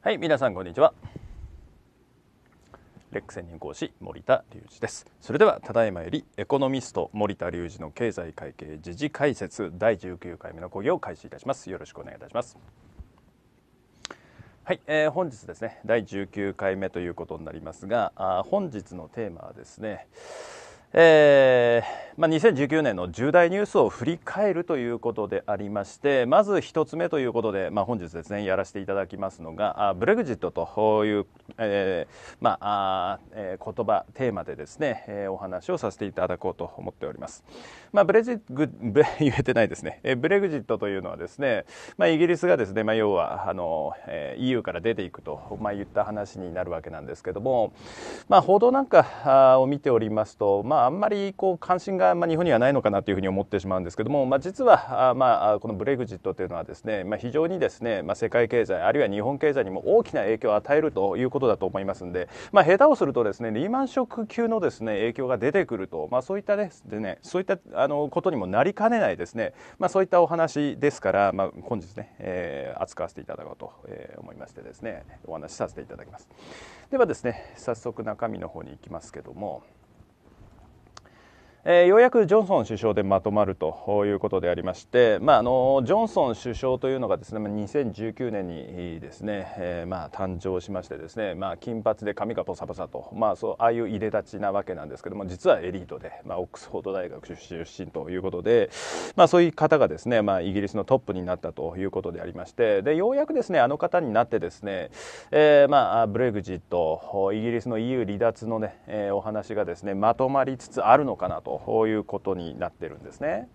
はい、皆さんこんにちは。レック専任講師森田隆二です。それではただいまよりエコノミスト森田隆二の経済会計時事解説第十九回目の講義を開始いたします。よろしくお願いいたします。はい、えー、本日ですね第十九回目ということになりますが、あ本日のテーマはですね。えーまあ、2019年の重大ニュースを振り返るということでありましてまず1つ目ということで、まあ、本日ですねやらせていただきますのがあブレグジットという、えーまあえー、言葉テーマでですね、えー、お話をさせていただこうと思っております、まあ、ブレジグブ 言えてないですね、えー、ブレグジットというのはですね、まあ、イギリスがですね、まあ、要はあの、えー、EU から出ていくと、まあ、言った話になるわけなんですけども、まあ、報道なんかを見ておりますと、まあ、あんまりこう関心が、まあ、日本にはないのかなというふうに思ってしまうんですけども、まあ、実はあ、まあ、このブレグジットというのはですね、まあ、非常にですね、まあ、世界経済あるいは日本経済にも大きな影響を与えるということだと思いますんで、まあ、下手をするとですねリーマンショック級のですね影響が出てくると、まあ、そういったですでねそういったあのことにもなりかねないですね、まあ、そういったお話ですから、まあ、本日ね、えー、扱わせていただこうと、えー、思いましてですねお話しさせていただきます。ではですね早速中身の方に行きますけども。えー、ようやくジョンソン首相でまとまるということでありまして、まあ、あのジョンソン首相というのがですね2019年にですね、えー、まあ、誕生しましてですね、まあ、金髪で髪がポサポサと、まあ、そうああいういでたちなわけなんですけども実はエリートで、まあ、オックスフォード大学出身ということで、まあ、そういう方がですね、まあ、イギリスのトップになったということでありましてでようやくですねあの方になってですね、えー、まあ、ブレグジットイギリスの EU 離脱のね、えお話がですねまとまりつつあるのかなと。ということになってるんですね。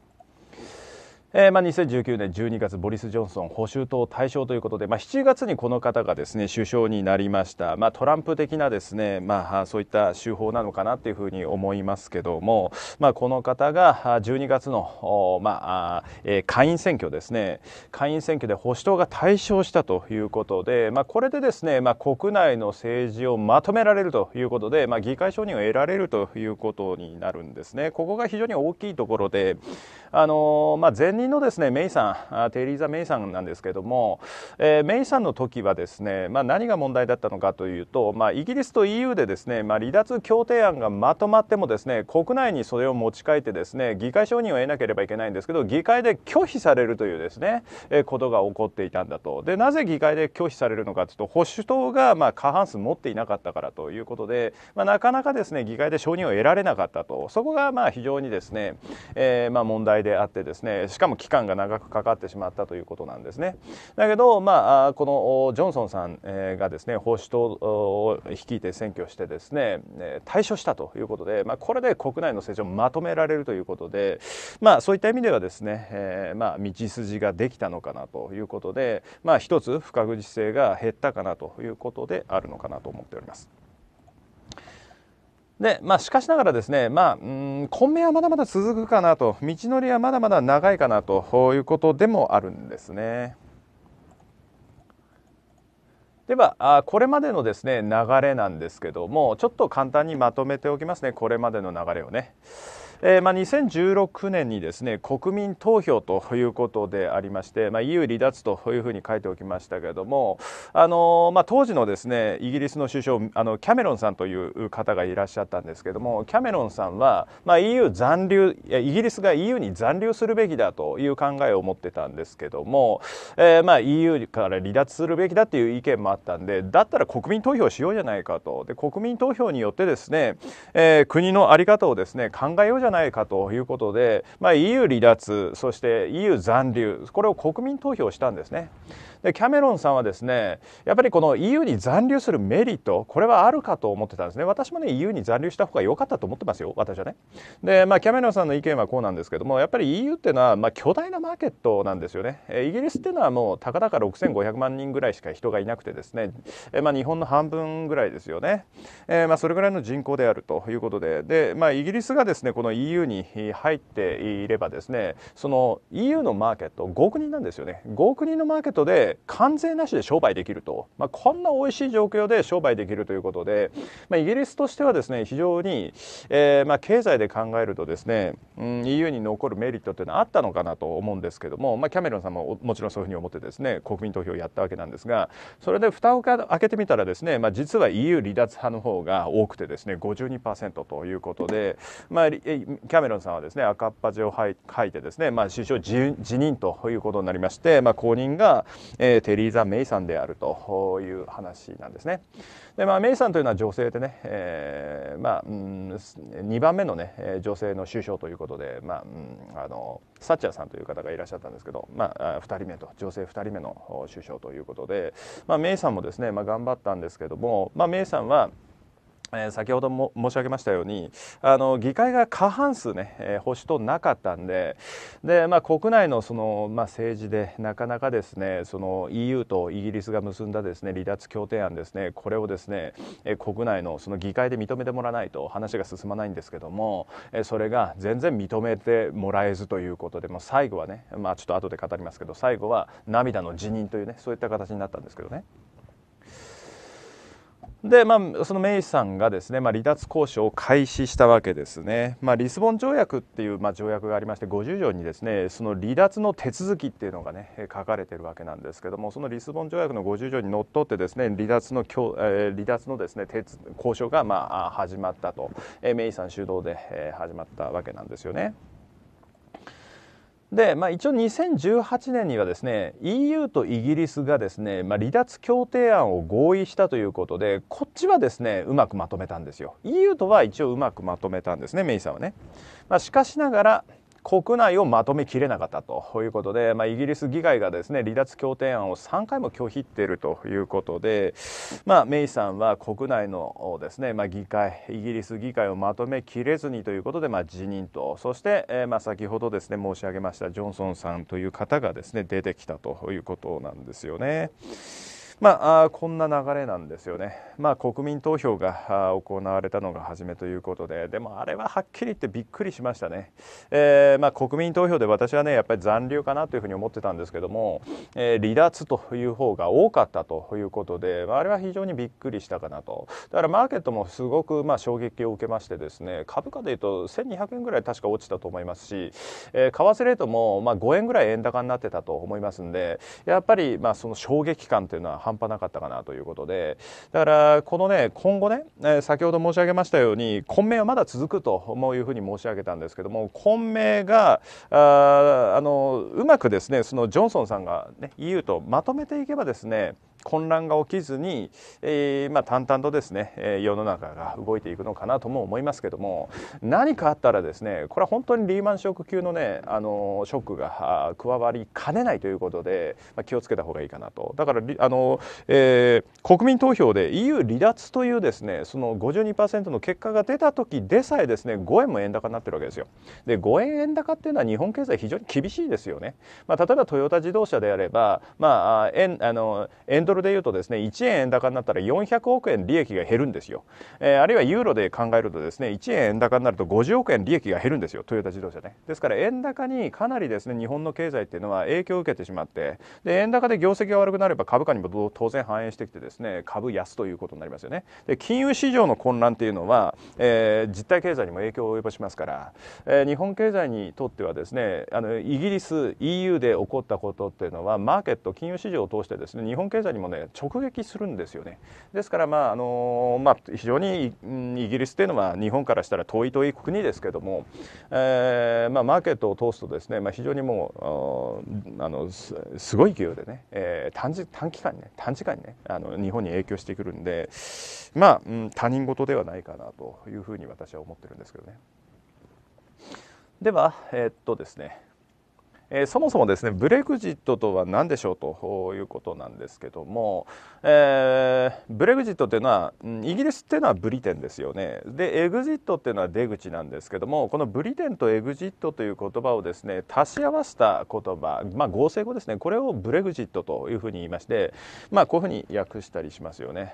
えー、まあ、2019年12月ボリス・ジョンソン保守党大勝ということで、まあ、7月にこの方がですね首相になりました、まあ、トランプ的なですね、まあ、そういった手法なのかなというふうに思いますけども、まあ、この方が12月の、まあ下院選挙ですね下院選挙で保守党が大勝したということで、まあ、これでですね、まあ、国内の政治をまとめられるということで、まあ、議会承認を得られるということになるんですね。ここが非常に大きいところであの、まあ、前任人のですねメイさんテリーザ・メイさんなんですけども、えー、メイさんの時はですね、まあ、何が問題だったのかというと、まあ、イギリスと EU でですね、まあ、離脱協定案がまとまってもですね国内にそれを持ち帰ってですね議会承認を得なければいけないんですけど議会で拒否されるというですね、えー、ことが起こっていたんだとでなぜ議会で拒否されるのかというと保守党がまあ過半数持っていなかったからということで、まあ、なかなかですね議会で承認を得られなかったとそこがまあ非常にですね、えー、まあ問題であってですねしかもも期間が長くかかってしまったということなんですね。だけど、まあ、このジョンソンさんがですね保守党を率いて選挙してですね対処したということで、まあ、これで国内の政治をまとめられるということで、まあ、そういった意味ではですね、えー、まあ、道筋ができたのかなということで、まあ、一つ不確実性が減ったかなということであるのかなと思っております。で、まあ、しかしながらですね、まあ、うん、混迷はまだまだ続くかなと、道のりはまだまだ長いかなということでもあるんですね。では、これまでのですね、流れなんですけども、ちょっと簡単にまとめておきますね、これまでの流れをね。えー、まあ、2016年にですね国民投票ということでありまして、まあ、EU 離脱というふうに書いておきましたけれども、あのまあ、当時のですねイギリスの首相あのキャメロンさんという方がいらっしゃったんですけれどもキャメロンさんは、まあ、EU 残留イギリスが EU に残留するべきだという考えを持ってたんですけども、えー、まあ EU から離脱するべきだという意見もあったんでだったら国民投票しようじゃないかとで国民投票によってですね、えー、国の在り方をですね考えようじゃないかないかということで、まあ、EU 離脱そして EU 残留これを国民投票したんですね。でキャメロンさんはですねやっぱりこの EU に残留するメリットこれはあるかと思ってたんですね私もね EU に残留した方が良かったと思ってますよ私はねでまあキャメロンさんの意見はこうなんですけどもやっぱり EU っていうのはまあ巨大なマーケットなんですよねイギリスっていうのはもうたかだか6500万人ぐらいしか人がいなくてですねまあ日本の半分ぐらいですよね、えー、まあそれぐらいの人口であるということででまあイギリスがですねこの EU に入っていればですねその EU のマーケット5人なんですよね5人のマーケットで関税なしで商売できると、まあ、こんな美味しい状況で商売できるということで、まあ、イギリスとしてはですね非常に、えー、まあ、経済で考えるとですね、うん、EU に残るメリットというのはあったのかなと思うんですけども、まキャメロンさんももちろんそういうふうに思ってですね国民投票をやったわけなんですがそれで蓋を開けてみたらですね、ま実は EU 離脱派の方が多くてですね52%ということで、まキャメロンさんはですね赤っ恥を吐いてですね、ま首相辞任ということになりまして、ま後任が、えー、テリーザ・メイさんであるという話なんですね。でまあ、メイさんというのは女性でね、えーまあうん、2番目の、ね、女性の首相ということで、まあうん、あのサッチャーさんという方がいらっしゃったんですけど、まあ、2人目と女性2人目の首相ということで、まあ、メイさんもですね、まあ、頑張ったんですけども、まあ、メイさんはえ先ほども申し上げましたようにあの議会が過半数ね、え保守党なかったんでで、まあ、国内のその、まあ、政治でなかなかですねその EU とイギリスが結んだですね離脱協定案ですねこれをですね、え国内のその議会で認めてもらわないと話が進まないんですけども、えそれが全然認めてもらえずということでも最後はね、まあ、ちょっと後で語りますけど最後は涙の辞任というねそういった形になったんですけどね。で、まあ、そのメイさんがですね、まあ、離脱交渉を開始したわけですね、まあ、リスボン条約っていう、まあ、条約がありまして50条にですねその離脱の手続きっていうのがね書かれているわけなんですけどもそのリスボン条約の50条にのっとってですね離脱の,、えー、離脱のですね交渉がまあ始まったと、えー、メイさん主導で、えー、始まったわけなんですよね。で、まあ、一応2018年にはですね EU とイギリスがですね、まあ、離脱協定案を合意したということでこっちはですねうまくまとめたんですよ EU とは一応うまくまとめたんですねメイさんはね、まあ、しかしながら国内をまとめきれなかったということで、まあ、イギリス議会がですね離脱協定案を3回も拒否っているということで、まあ、メイさんは国内のですね、まあ、議会イギリス議会をまとめきれずにということで、まあ、辞任とそして、えー、まあ、先ほどですね申し上げましたジョンソンさんという方がですね出てきたということなんですよね。まあ、こんな流れなんですよね、まあ、国民投票が行われたのが初めということで、でもあれははっきり言ってびっくりしましたね、えー、まあ、国民投票で私はね、やっぱり残留かなというふうに思ってたんですけども、えー、離脱という方が多かったということで、まあ、あれは非常にびっくりしたかなと、だからマーケットもすごくまあ衝撃を受けましてですね、株価でいうと1200円ぐらい確か落ちたと思いますし、えー、為替レートもまあ5円ぐらい円高になってたと思いますんで、やっぱりまあその衝撃感というのは半端なかったかなということでだからこのね今後ね、え先ほど申し上げましたように混迷はまだ続くというふうに申し上げたんですけども混迷がああのうまくですねそのジョンソンさんが、ね、EU とまとめていけばですね混乱が起きずに、えー、まあ、淡々とですねえ世の中が動いていくのかなとも思いますけども何かあったらですねこれは本当にリーマンショック級のねあのショックが加わりかねないということで、まあ、気をつけた方がいいかなとだからあの、えー、国民投票で EU 離脱というですねその52%の結果が出た時でさえですね5円も円高になってるわけですよ。で5円円高っていうのは日本経済非常に厳しいですよね。まあ、例えばトヨタ自動車であれば、まあ、円あの円ドドルで言うとですね1円円高になったら400億円利益が減るんですよ、えー、あるいはユーロで考えるとですね1円円高になると50億円利益が減るんですよトヨタ自動車ねですから円高にかなりですね日本の経済っていうのは影響を受けてしまってで円高で業績が悪くなれば株価にも当然反映してきてですね株安ということになりますよねで金融市場の混乱っていうのは、えー、実体経済にも影響を及ぼしますから、えー、日本経済にとってはですねあのイギリス EU で起こったことっていうのはマーケット金融市場を通してですね日本経済にももね直撃するんですよね。ですからまああのまあ非常にイギリスというのは日本からしたら遠い遠い国ですけども、えー、まあマーケットを通すとですねまあ非常にもうあのすごい勢いでね、えー、短時短期間にね短時間にねあの日本に影響してくるんでまあ、他人事ではないかなというふうに私は思ってるんですけどね。では、えー、っとですね、えそもそもですねブレグジットとは何でしょうということなんですけども、えー、ブレグジットっていうのはイギリスっていうのはブリテンですよねでエグジットっていうのは出口なんですけどもこのブリテンとエグジットという言葉をですね足し合わせた言葉、まあ、合成語ですねこれをブレグジットというふうに言いまして、まあ、こういうふうに訳したりしますよね。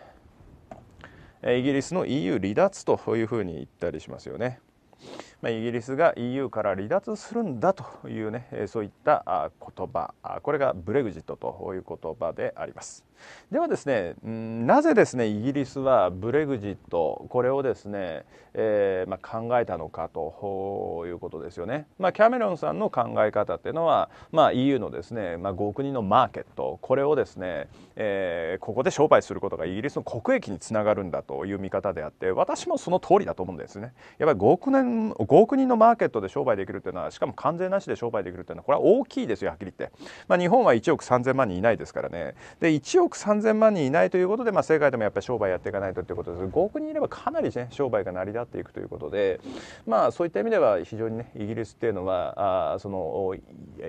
イギリスの EU 離脱というふうに言ったりしますよね。まイギリスが EU から離脱するんだというねそういった言葉これがブレグジットという言葉であります。ではですねなぜですねイギリスはブレグジットこれをですね、えー、まあ、考えたのかということですよね、まあ、キャメロンさんの考え方っていうのは、まあ、EU のですね、ま5国のマーケットこれをですね、えー、ここで商売することがイギリスの国益につながるんだという見方であって私もその通りだと思うんですねやっぱり5億年5億人のマーケットで商売できるっていうのはしかも関税なしで商売できるっていうのはこれは大きいですよはっきり言って、ま日本は1億3000万人いないですからねで1億3000万人いないということで、まあ、世界でもやっぱり商売やっていかないとということです5億人いればかなり、ね、商売が成り立っていくということで、まあ、そういった意味では非常に、ね、イギリスっていうのはあその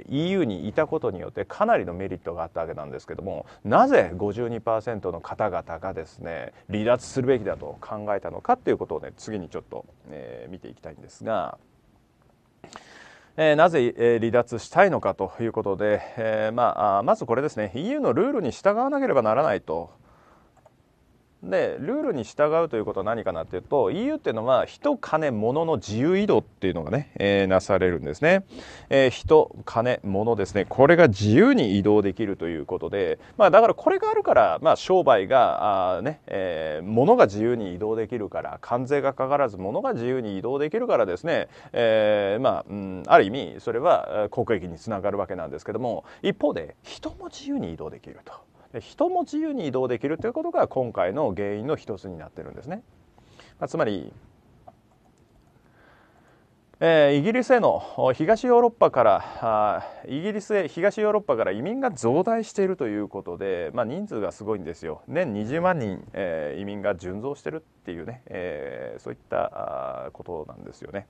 EU にいたことによってかなりのメリットがあったわけなんですけどもなぜ52%の方々がですね離脱するべきだと考えたのかということをね次にちょっと、えー、見ていきたいんですが。えなぜ、え離脱したいのかということで、えまあ、まずこれですね EU のルールに従わなければならないと。でルールに従うということは何かなっていうと EU っていうのは人金物の自由移動っていうのがね、えー、なされるんですね、えー、人金物ですねこれが自由に移動できるということで、まあ、だからこれがあるから、まあ、商売があ、ねえー、物が自由に移動できるから関税がかからず物が自由に移動できるからですね、えー、まあ、うん、ある意味それは国益につながるわけなんですけども一方で人も自由に移動できると。人も自由に移動できるということが今回の原因の一つになってるんですね、まあ、つまりえー、イギリスへの東ヨーロッパからイギリスへ東ヨーロッパから移民が増大しているということで、まあ、人数がすごいんですよ年20万人、えー、移民が順増してるっていうね、えー、そういったことなんですよね。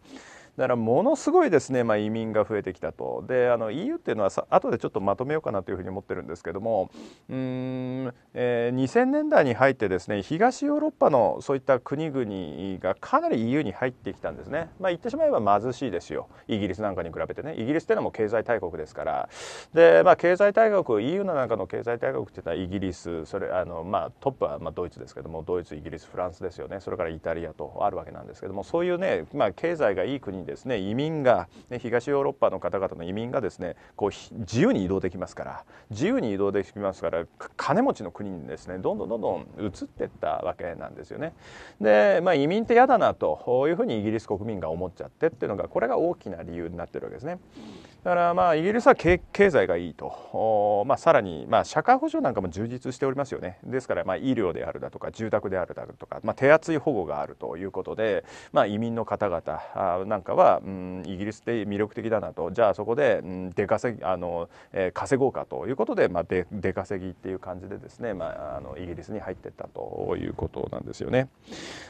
だからものすごいですね、まあ、移民が増えてきたとであの EU っていうのはさ後でちょっとまとめようかなというふうに思ってるんですけどもうん、えー、2000年代に入ってですね東ヨーロッパのそういった国々がかなり EU に入ってきたんですね、まあ、言ってしまえば貧しいですよイギリスなんかに比べてねイギリスっていうのも経済大国ですからで、まあ、経済大国 EU の中の経済大国っていうのはイギリスそれあの、まあ、トップはまあドイツですけどもドイツイギリスフランスですよねそれからイタリアとあるわけなんですけどもそういうね、まあ、経済がいい国にですね移民が、ね、東ヨーロッパの方々の移民がですねこう自由に移動できますから自由に移動できますから金持ちの国にですねどんどんどんどん移っていったわけなんですよね。で、まあ、移民って嫌だなというふうにイギリス国民が思っちゃってっていうのがこれが大きな理由になってるわけですね。だからまあイギリスは経済がいいと、まあ、さらにまあ社会保障なんかも充実しておりますよねですからまあ医療であるだとか住宅であるだとか、まあ、手厚い保護があるということで、まあ、移民の方々なんかは、うん、イギリスって魅力的だなとじゃあそこで、うん、出稼ぎあの、えー、稼ごうかということで、まあ、で出稼ぎっていう感じでですね、まあ、あのイギリスに入っていったということなんですよね。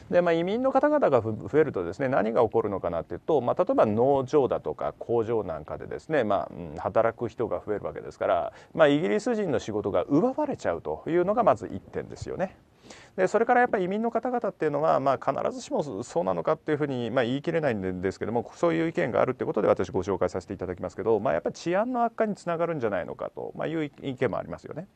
でまあ、移民の方々が増えるとですね何が起こるのかなというと、まあ、例えば農場だとか工場なんかでですねですね、まあ、働く人が増えるわけですから、まあ、イギリス人の仕事が奪われちゃうというのがまず1点ですよね。でそれからやっぱり移民の方々っていうのは、まあ、必ずしもそうなのかっていうふうに、まあ、言い切れないんですけどもそういう意見があるってことで私ご紹介させていただきますけど、まあ、やっぱり治安の悪化につながるんじゃないのかと、まいう意見もありますよね。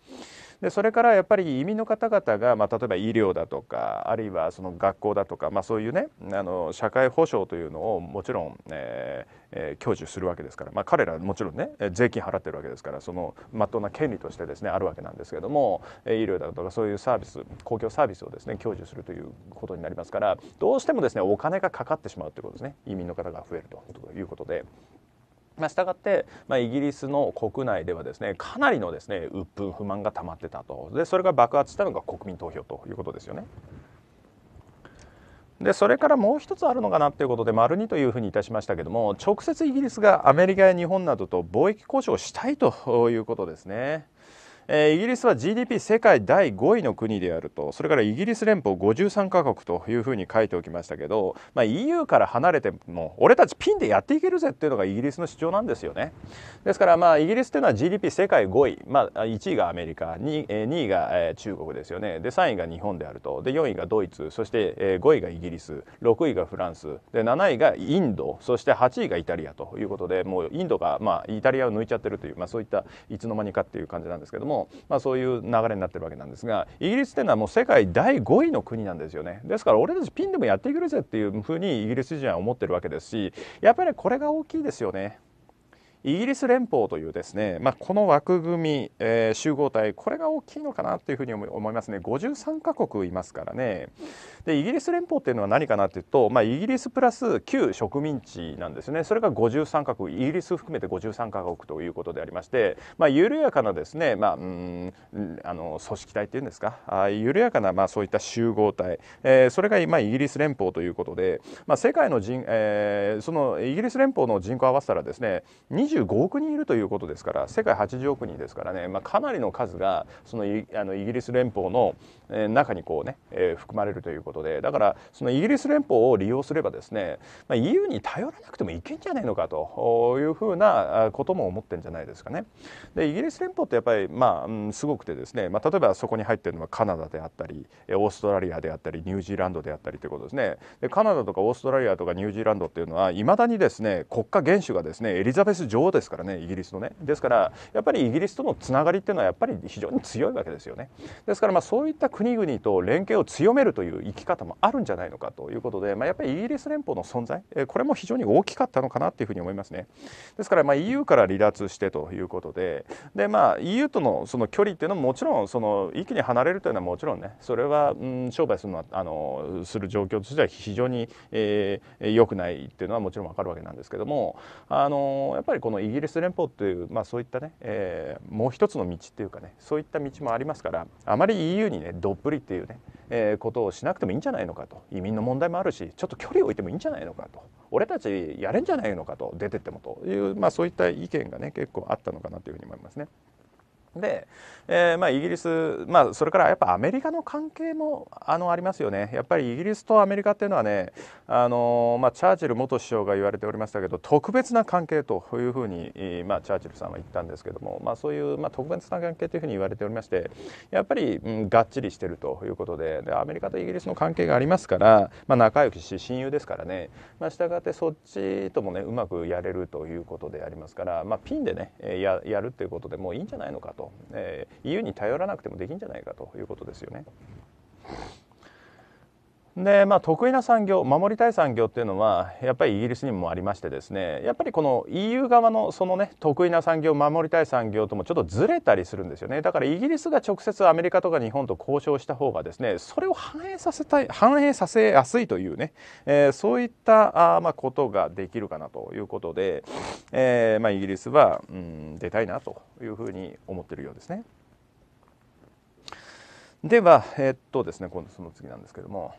でそれからやっぱり移民の方々が、まあ、例えば医療だとかあるいはその学校だとか、まあ、そういうねあの社会保障というのをもちろん、えーえー、享受するわけですから、まあ、彼らもちろんね税金払ってるわけですからそのまっとうな権利としてですねあるわけなんですけども医療だとかそういうサービス公共サービスービスをですね享受するということになりますからどうしてもですねお金がかかってしまうということですね移民の方が増えるということで。まあ、したがって、まあ、イギリスの国内ではですねかなりのですね鬱憤不満がたまってたとでそれが爆発したのが国民投票ということですよね。でそれからもう一つあるのかなということで丸2というふうにいたしましたけども直接イギリスがアメリカや日本などと貿易交渉をしたいということですね。えー、イギリスは GDP 世界第5位の国であるとそれからイギリス連邦53カ国というふうに書いておきましたけど、まあ、EU から離れても俺たちピンでやっていけるぜっていうのがイギリスの主張なんですよねですからまあイギリスというのは GDP 世界5位、まあ、1位がアメリカ 2, 2位が、中国ですよねで3位が日本であるとで4位がドイツそして、5位がイギリス6位がフランスで7位がインドそして8位がイタリアということでもうインドが、まあ、イタリアを抜いちゃってるという、まあ、そういったいつの間にかっていう感じなんですけどもも、まあ、そういう流れになってるわけなんですがイギリスっていうのはもう世界第5位の国なんですよねですから俺たちピンでもやっていけるぜっていうふうにイギリス人は思ってるわけですしやっぱりこれが大きいですよね。イギリス連邦というですね、まあ、この枠組み、えー、集合体これが大きいのかなというふうに思いますね53カ国いますからねでイギリス連邦というのは何かなというと、まあ、イギリスプラス旧植民地なんですねそれが53カ国イギリス含めて53カ国ということでありまして、まあ、緩やかなですね、まあ、うんあの組織体というんですかあ緩やかな、まあ、そういった集合体、えー、それが今イギリス連邦ということで、まあ、世界の人、えー、そのイギリス連邦の人口を合わせたらですね2 25億人いるということですから世界80億人ですからね、まあ、かなりの数がそのあのイギリス連邦の中にこうね、えー、含まれるということでだからそのイギリス連邦を利用すればですね、まあ、EU に頼らなくてもいけんじゃないのかというふうなことも思ってんじゃないですかね。でイギリス連邦ってやっぱりまあ、うん、すごくてですね、まあ、例えばそこに入ってるのはカナダであったりオーストラリアであったりニュージーランドであったりということですね。でカナダとかオーストラリアとかニュージーランドっていうのはいまだにですね国家元首がですねエリザベス女王ですからねイギリスのね。ですからやっぱりイギリスとのつながりっていうのはやっぱり非常に強いわけですよね。ですからまあそういった国々と連携を強めるという生き方もあるんじゃないのかということで、まあ、やっぱりイギリス連邦の存在、えこれも非常に大きかったのかなというふうに思いますね。ですから、まあ、EU から離脱してということでで、まあ、EU とのその距離っていうのももちろんその一気に離れるというのはもちろんねそれは、うん、商売するのはあのする状況としては非常に、えー、良くないっていうのはもちろん分かるわけなんですけどもあのやっぱりこのイギリス連邦っていう、まあ、そういったね、えー、もう一つの道っていうかねそういった道もありますからあまり EU にねどっぷりっていうね、えー、ことをしなくてもいいんじゃないのかと移民の問題もあるしちょっと距離を置いてもいいんじゃないのかと俺たちやれんじゃないのかと出てってもという、まあ、そういった意見がね結構あったのかなというふうに思いますね。で、えー、まあ、イギリス、まあ、それからやっぱアメリカの関係もあのありますよね、やっぱりイギリスとアメリカっていうのはね、あのまあ、チャーチル元首相が言われておりましたけど、特別な関係というふうに、まあ、チャーチルさんは言ったんですけども、まあ、そういう、まあ、特別な関係というふうに言われておりまして、やっぱり、うん、がっちりしてるということでで、アメリカとイギリスの関係がありますから、まあ、仲良きし、親友ですからね、まあ、したがってそっちともね、うまくやれるということでありますから、まあ、ピンでねや、やるっていうことでもういいんじゃないのかと。と、えー、EU に頼らなくてもできるんじゃないかということですよね。でまあ、得意な産業、守りたい産業っていうのは、やっぱりイギリスにもありまして、ですねやっぱりこの EU 側のその、ね、得意な産業、守りたい産業ともちょっとずれたりするんですよね、だからイギリスが直接アメリカとか日本と交渉した方がですねそれを反映させたい反映させやすいというね、えー、そういったあ、まあ、ことができるかなということで、えーまあ、イギリスは、うん、出たいなというふうに思ってるようですね。では、えー、っとですね、今度その次なんですけども。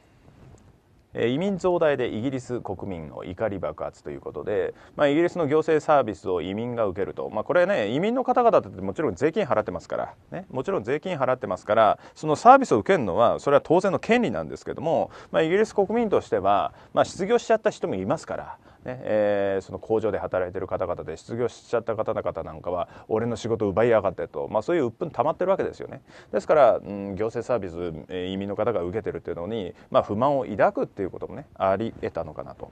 移民増大でイギリス国民の怒り爆発ということで、まあ、イギリスの行政サービスを移民が受けると、まあ、これね移民の方々ってもちろん税金払ってますから、ね、もちろん税金払ってますからそのサービスを受けるのはそれは当然の権利なんですけども、まあ、イギリス国民としては、まあ、失業しちゃった人もいますから。ねえー、その工場で働いてる方々で失業しちゃった方々なんかは俺の仕事奪いやがってと、まあ、そういう鬱憤溜まってるわけですよねですから、うん、行政サービス、えー、移民の方が受けてるっていうのに、まあ、不満を抱くっていうこともねありえたのかなと。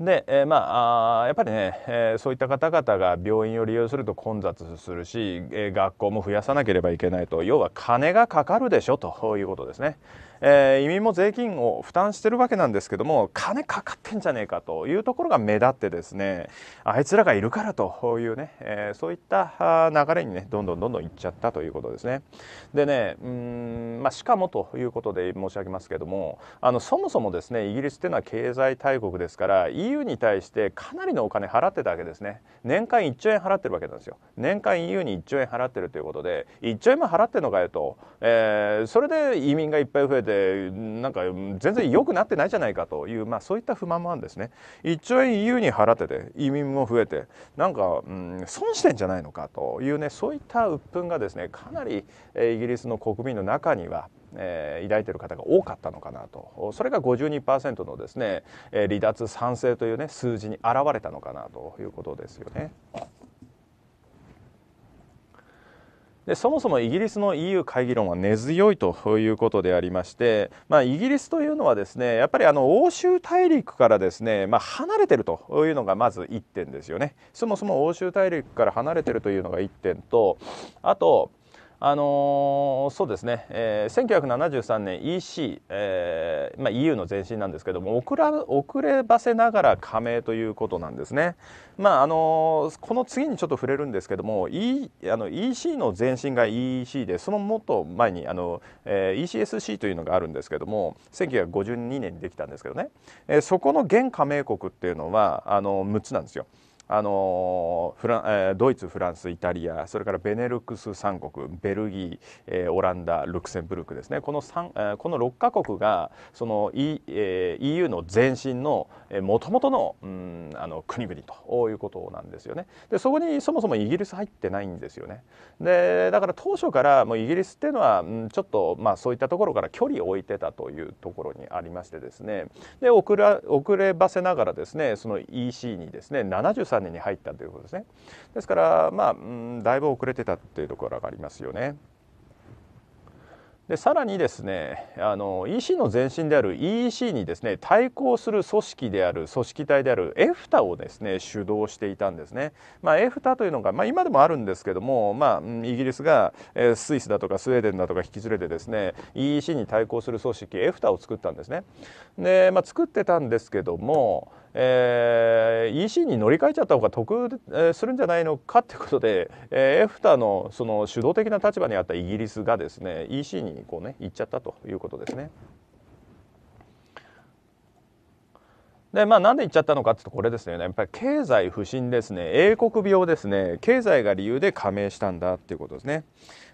で、えー、まあやっぱりね、えー、そういった方々が病院を利用すると混雑するし、えー、学校も増やさなければいけないと要は金がかかるでしょということですね。えー、移民も税金を負担してるわけなんですけども金かかってんじゃねえかというところが目立ってですねあいつらがいるからというね、えー、そういった流れにねどんどんどんどんいっちゃったということですね。でねうん、まあ、しかもということで申し上げますけどもあのそもそもですねイギリスっていうのは経済大国ですから EU に対してかなりのお金払ってたわけですね年間1兆円払ってるわけなんですよ年間 EU に1兆円払ってるということで1兆円も払ってるのかよと、えー、それで移民がいっぱい増えてなんか全然良くなってないじゃないかという、まあ、そういった不満もあるんですね1兆円 EU に払ってて移民も増えてなんか、うん、損してんじゃないのかというねそういった鬱憤がですねかなりイギリスの国民の中にはえー、抱いている方が多かったのかなとそれが52%のですね離脱賛成という、ね、数字に表れたのかなということですよね。でそもそもイギリスの EU 会議論は根強いということでありまして、まあ、イギリスというのはですねやっぱりあの欧州大陸からですね、まあ、離れているというのがまず1点ですよねそもそも欧州大陸から離れているというのが1点とあとあのそうですね、えー、1973年 EC、えーまあ、EU の前身なんですけども遅ら遅ればせながら加盟ということなんですね、まああのこの次にちょっと触れるんですけども、e、あの EC の前身が EEC でそのもっと前にあの、えー、ECSC というのがあるんですけども1952年にできたんですけどね、えー、そこの現加盟国っていうのはあの6つなんですよ。あのフラえドイツフランスイタリアそれからベネルクス3国ベルギー、えー、オランダルクセンブルクですねこの ,3、えこの6カ国がその、e え EU の前身のもともとの,、うん、あの国々ということなんですよね。でそこにそもそもイギリス入ってないんですよね。でだから当初からもうイギリスっていうのは、うん、ちょっと、まあ、そういったところから距離を置いてたというところにありましてですねで遅ら遅ればせながらですねその EC にですね73年に入ったということですねですからまあ、うん、だいぶ遅れてたっていうところがありますよねでさらにですねあの EC の前身である EEC にですね対抗する組織である組織体であるエフタをですね主導していたんですね、まあ、エフタというのが、まあ、今でもあるんですけども、まあ、イギリスが、えスイスだとかスウェーデンだとか引き連れてですね EEC に対抗する組織エフタを作ったんですねで、まあ、作ってたんですけどもえー、EC に乗り換えちゃった方が得、えー、するんじゃないのかということで、えー、エフタのその主導的な立場にあったイギリスがですね EC にこうね行っちゃったということですね。でまあ、なんで言っちゃったのかというとこれですねやっぱり経済不振ですね英国病ですね経済が理由で加盟したんだということですね。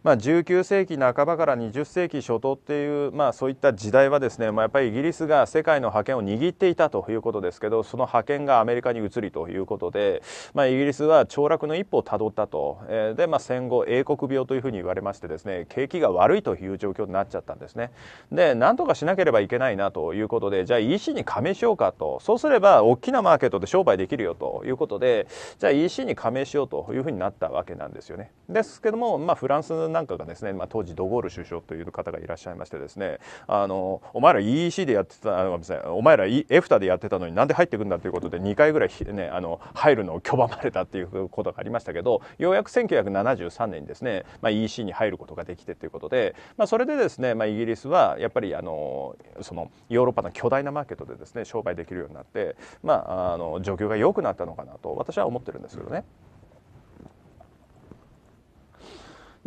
まあ、19世紀半ばから20世紀初頭っていう、まあ、そういった時代はですね、まあ、やっぱりイギリスが世界の覇権を握っていたということですけどその覇権がアメリカに移りということで、まあ、イギリスは凋落の一歩をたどったと、えー、で、まあ、戦後英国病というふうに言われましてですね景気が悪いという状況になっちゃったんですねでなんとかしなければいけないなということでじゃあ EC に加盟しようかとそうすれば大きなマーケットで商売できるよということでじゃあ EC に加盟しようというふうになったわけなんですよねですけども、まあ、フランスなんかがですね、まあ、当時ドゴール首相という方がいらっしゃいましてですねあのお前ら EEC でやってたお前ら、e、エフタでやってたのになんで入ってくんだということで2回ぐらい、ね、あの入るのを拒まれたっていうことがありましたけどようやく1973年にですね、まあ、EEC に入ることができてということで、まあ、それでですね、まあ、イギリスはやっぱりあのそのヨーロッパの巨大なマーケットでですね商売できるようになって、まあ、あの状況が良くなったのかなと私は思ってるんですけどね。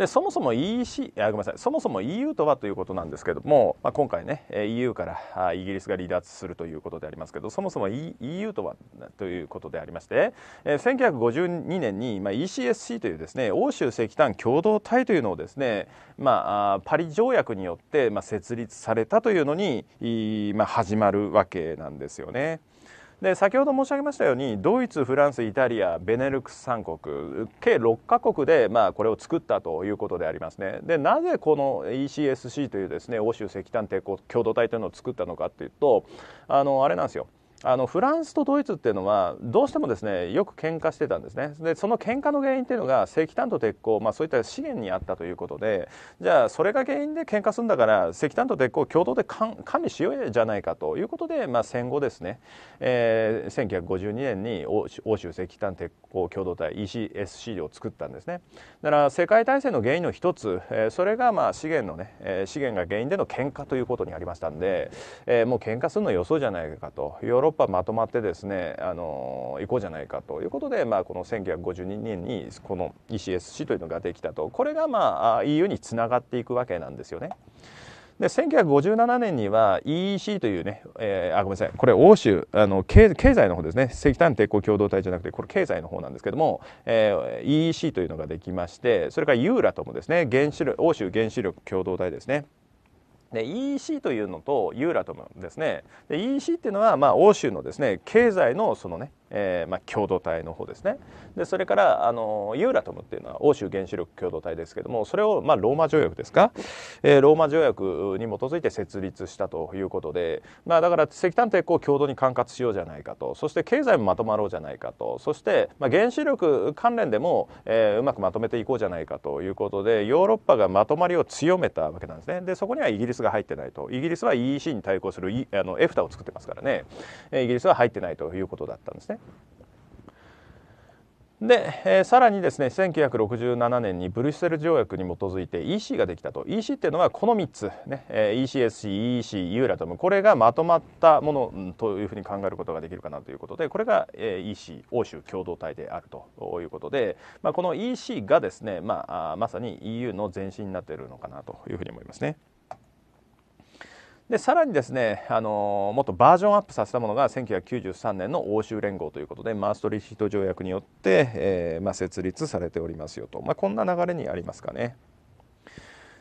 でそもそも EC ごめんなさいそもそも EU とはということなんですけども、まあ、今回ね EU からイギリスが離脱するということでありますけどそもそも、e、EU とはということでありまして、えー、1952年に、まあ、ECSC というですね欧州石炭共同体というのをですね、まあ、パリ条約によって、まあ、設立されたというのに、まあ、始まるわけなんですよね。で先ほど申し上げましたようにドイツフランスイタリアベネルクス3国計6カ国で、まあ、これを作ったということでありますねでなぜこの ECSC というですね欧州石炭抵抗共同体というのを作ったのかというとあのあれなんですよあのフランスとドイツっていうのはどうしてもですねよく喧嘩してたんですねでその喧嘩の原因っていうのが石炭と鉄鋼、まあ、そういった資源にあったということでじゃあそれが原因で喧嘩するんだから石炭と鉄鋼を共同で管理しようじゃないかということで、まあ、戦後ですね、えー、1952年に欧州石炭鉄鋼共同体 ECSC を作ったんですねだから世界大戦の原因の一つ、えー、それがまあ資源のね、えー、資源が原因での喧嘩ということにありましたんで、えー、もう喧嘩するの予想じゃないかとヨーロッパまとまってですねあの行こうじゃないかということで、まあ、この1952年にこの ECSC というのができたとこれが、まあ、EU につながっていくわけなんですよね。で1957年には EEC というね、えー、あごめんなさいこれ欧州あの経済の方ですね石炭鉄鋼共同体じゃなくてこれ経済の方なんですけども、えー、EEC というのができましてそれからユーラともですね原子力欧州原子力共同体ですねで EEC というのとユーラトムですねで EEC っていうのはまあ欧州のですね経済のそのねえーまあ、共同体の方ですねでそれからあのユーラトムっていうのは欧州原子力共同体ですけどもそれを、まあ、ローマ条約ですか、えー、ローマ条約に基づいて設立したということで、まあ、だから石炭鉄鋼を共同に管轄しようじゃないかとそして経済もまとまろうじゃないかとそして、まあ、原子力関連でも、えー、うまくまとめていこうじゃないかということでヨーロッパがまとまりを強めたわけなんですねでそこにはイギリスが入ってないとイギリスは EEC に対抗する、e、あのエフタを作ってますからねイギリスは入ってないということだったんですね。で、えー、さらにですね1967年にブリュッセル条約に基づいて EC ができたと EC っていうのはこの3つ、ねえー、ECSC、EEC、ユーラトムこれがまとまったものというふうに考えることができるかなということでこれが、えー、EC 欧州共同体であるということで、まあ、この EC がですね、まあ、まさに EU の前身になっているのかなというふうに思いますね。でさらにですね、あのもっとバージョンアップさせたものが1993年の欧州連合ということでマーストリヒト条約によって、えー、まあ、設立されておりますよと、まあ、こんな流れにありますかね。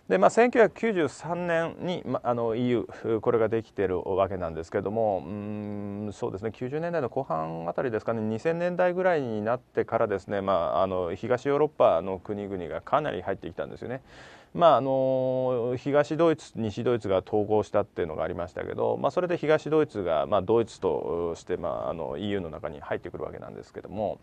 でまあ、1993年に、ま、あの EU これができているわけなんですけどもうんそうですね90年代の後半あたりですかね2000年代ぐらいになってからですね、まあ、あの東ヨーロッパの国々がかなり入ってきたんですよね。まああの東ドイツ西ドイツが統合したっていうのがありましたけど、まあ、それで東ドイツが、まあ、ドイツとして、まあ、あの EU の中に入ってくるわけなんですけども。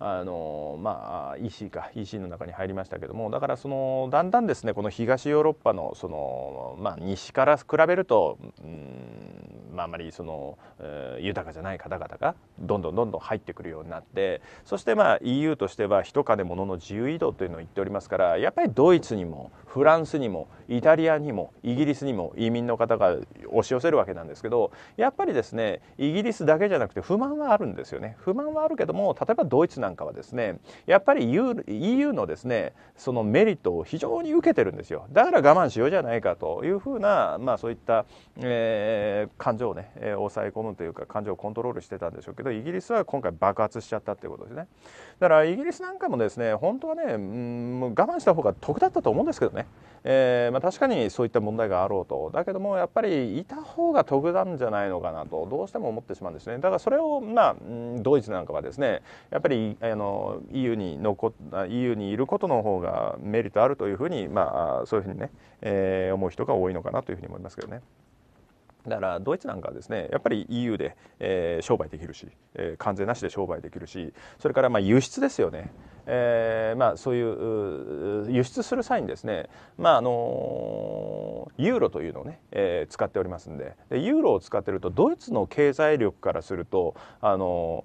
あのまあ、EC か EC の中に入りましたけどもだからそのだんだんですねこの東ヨーロッパのその、まあ、西から比べると、うんまあ、あまりその、えー、豊かじゃない方々がどんどんどんどん入ってくるようになってそして、まあ、EU としては一金物の自由移動というのを言っておりますからやっぱりドイツにもフランスにもイタリアにもイギリスにも移民の方が押し寄せるわけなんですけどやっぱりですねイギリスだけじゃなくて不満はあるんですよね。不満はあるけども例えばドイツなんかはですねやっぱり EU のですねそのメリットを非常に受けてるんですよだから我慢しようじゃないかというふうな、まあ、そういった、えー、感情をね、えー、抑え込むというか感情をコントロールしてたんでしょうけどイギリスは今回爆発しちゃったっていうことですねだからイギリスなんかもですね本当はね、うん、我慢した方が得だったと思うんですけどね、えー、まあ、確かにそういった問題があろうとだけどもやっぱりいた方が得なんじゃないのかなとどうしても思ってしまうんですねだからそれをまあドイツなんかはですねやっぱりあの EU, に残 EU にいることの方がメリットあるというふうに、まあ、そういうふうにね、えー、思う人が多いのかなというふうに思いますけどね。だからドイツなんかはですねやっぱり EU で、えー、商売できるし、えー、関税なしで商売できるしそれからまあ輸出ですよね、えーまあ、そういう輸出する際にですね、まああのユーロというのをね、えー、使っておりますんででユーロを使ってるとドイツの経済力からすると、あの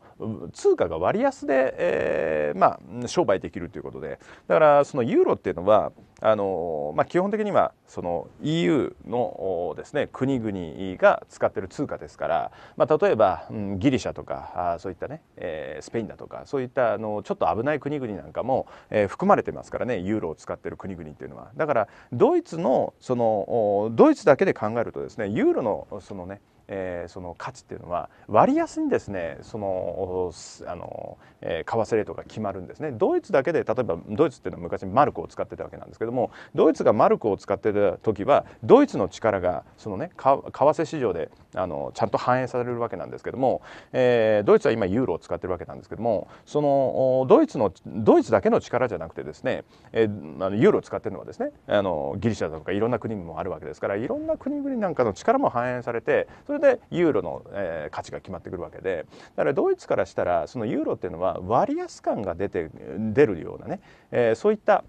通貨が割安で、えーまあ、商売できるということでだからそのユーロっていうのはあの、まあ、基本的にはその EU のです、ね、国々が使ってる通貨ですから、まあ、例えば、うん、ギリシャとかあそういったね、えー、スペインだとかそういったあのちょっと危ない国々国なんかも、えー、含まれてますからねユーロを使ってる国々っていうのはだからドイツのそのドイツだけで考えるとですねユーロのそのねえー、その価値っていうのは割安にですねそのあの、えー、為替レートが決まるんですねドイツだけで例えばドイツっていうのは昔マルクを使ってたわけなんですけどもドイツがマルクを使ってた時はドイツの力がそのね為替市場であのちゃんと反映されるわけなんですけども、えー、ドイツは今ユーロを使ってるわけなんですけどもそのドイツのドイツだけの力じゃなくてですね、えー、あのユーロを使ってるのはですねあのギリシャだとかいろんな国もあるわけですからいろんな国々なんかの力も反映されてそれでユーロの、えー、価値が決まってくるわけでだからドイツからしたらそのユーロっていうのは割安感が出て出るようなね、えー、そういった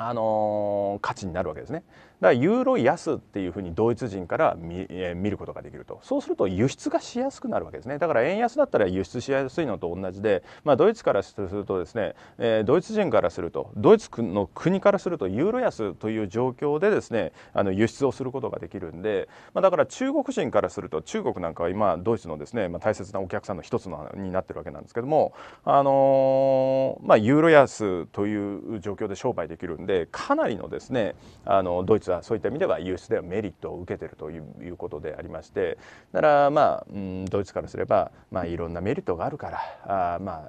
あのー、価値になるわけですね。だからユーロ安っていうふうにドイツ人から見,、えー、見ることができるとそうすると輸出がしやすくなるわけですねだから円安だったら輸出しやすいのと同じで、まあ、ドイツからするとですね、えー、ドイツ人からするとドイツの国からするとユーロ安という状況でですねあの輸出をすることができるんで、まあ、だから中国人からすると中国なんかは今ドイツのですね、まあ、大切なお客さんの一つのになってるわけなんですけども、あのー、まあ、ユーロ安という状況で商売できるんでかなりのですねあのドイツはそういった意味ではイギスではメリットを受けてるということでありましてだからまあ、うん、ドイツからすれば、まあ、いろんなメリットがあるからあ、まあ、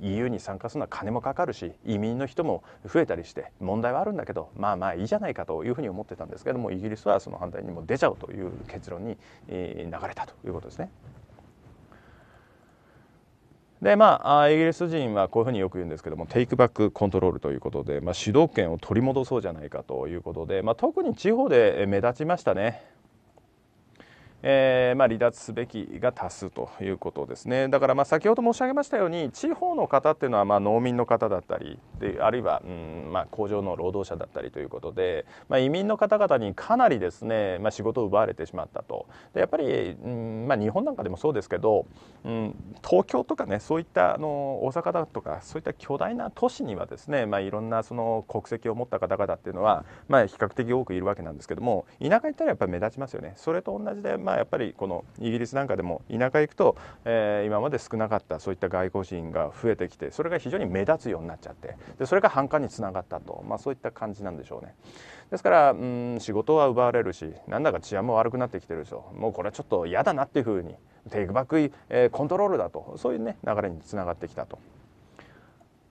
EU に参加するのは金もかかるし移民の人も増えたりして問題はあるんだけどまあまあいいじゃないかというふうに思ってたんですけどもイギリスはその反対にも出ちゃうという結論に、え流れたということですね。でまあ、イギリス人はこういうふうによく言うんですけどもテイクバックコントロールということで、まあ、主導権を取り戻そうじゃないかということで、まあ、特に地方で目立ちましたね。えー、まあ、離脱すべきが多数ということですねだからま先ほど申し上げましたように地方の方っていうのはま農民の方だったりであるいは、うんまあ、工場の労働者だったりということで、まあ、移民の方々にかなりですね、ま仕事を奪われてしまったとでやっぱり、うんま日本なんかでもそうですけど、うん、東京とかねそういったあの大阪だとかそういった巨大な都市にはですね、まいろんなその国籍を持った方々っていうのは、ま比較的多くいるわけなんですけども田舎行ったらやっぱり目立ちますよね。それと同じで、まあやっぱりこのイギリスなんかでも田舎行くと、えー、今まで少なかったそういった外国人が増えてきてそれが非常に目立つようになっちゃってでそれが繁華につながったと、まあ、そういった感じなんでしょうね。ですからうん仕事は奪われるしなんだか治安も悪くなってきてるでしょもうこれはちょっと嫌だなっていうふうにテイクバック、えー、コントロールだとそういうね流れにつながってきたと。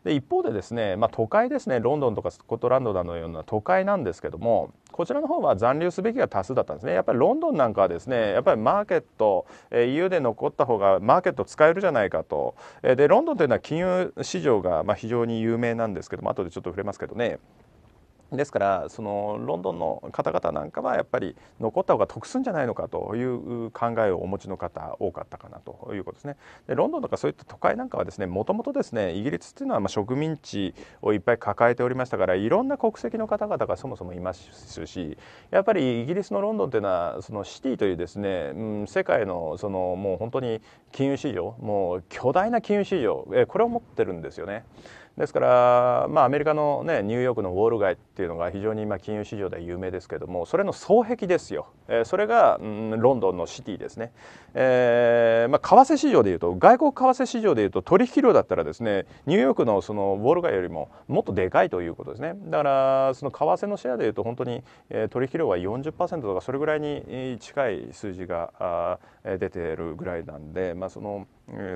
で一方でですね、まあ、都会ですねロンドンとかスコットランドなどのような都会なんですけどもこちらの方は残留すべきが多数だったんですねやっぱりロンドンなんかはですねやっぱりマーケット、え EU で残った方がマーケット使えるじゃないかと、えでロンドンというのは金融市場がま非常に有名なんですけども後でちょっと触れますけどねですからそのロンドンの方々なんかはやっぱり残った方が得すんじゃないのかという考えをお持ちの方多かったかなということですね。でロンドンとかそういった都会なんかはですねもともとですねイギリスっていうのはま植民地をいっぱい抱えておりましたからいろんな国籍の方々がそもそもいますしやっぱりイギリスのロンドンっていうのはそのシティというですね、うん、世界のそのもう本当に金融市場もう巨大な金融市場これを持ってるんですよね。ですから、まあ、アメリカの、ね、ニューヨークのウォール街っていうのが非常に今金融市場で有名ですけどもそれの双璧ですよ、えー、それが、うん、ロンドンのシティですね、えーまあ、為替市場でいうと外国為替市場でいうと取引量だったらですねニューヨークのそのウォール街よりももっとでかいということですねだからその為替のシェアでいうと本当に、えー、取引量は40%とかそれぐらいに近い数字が出てるぐらいなんで、まあ、その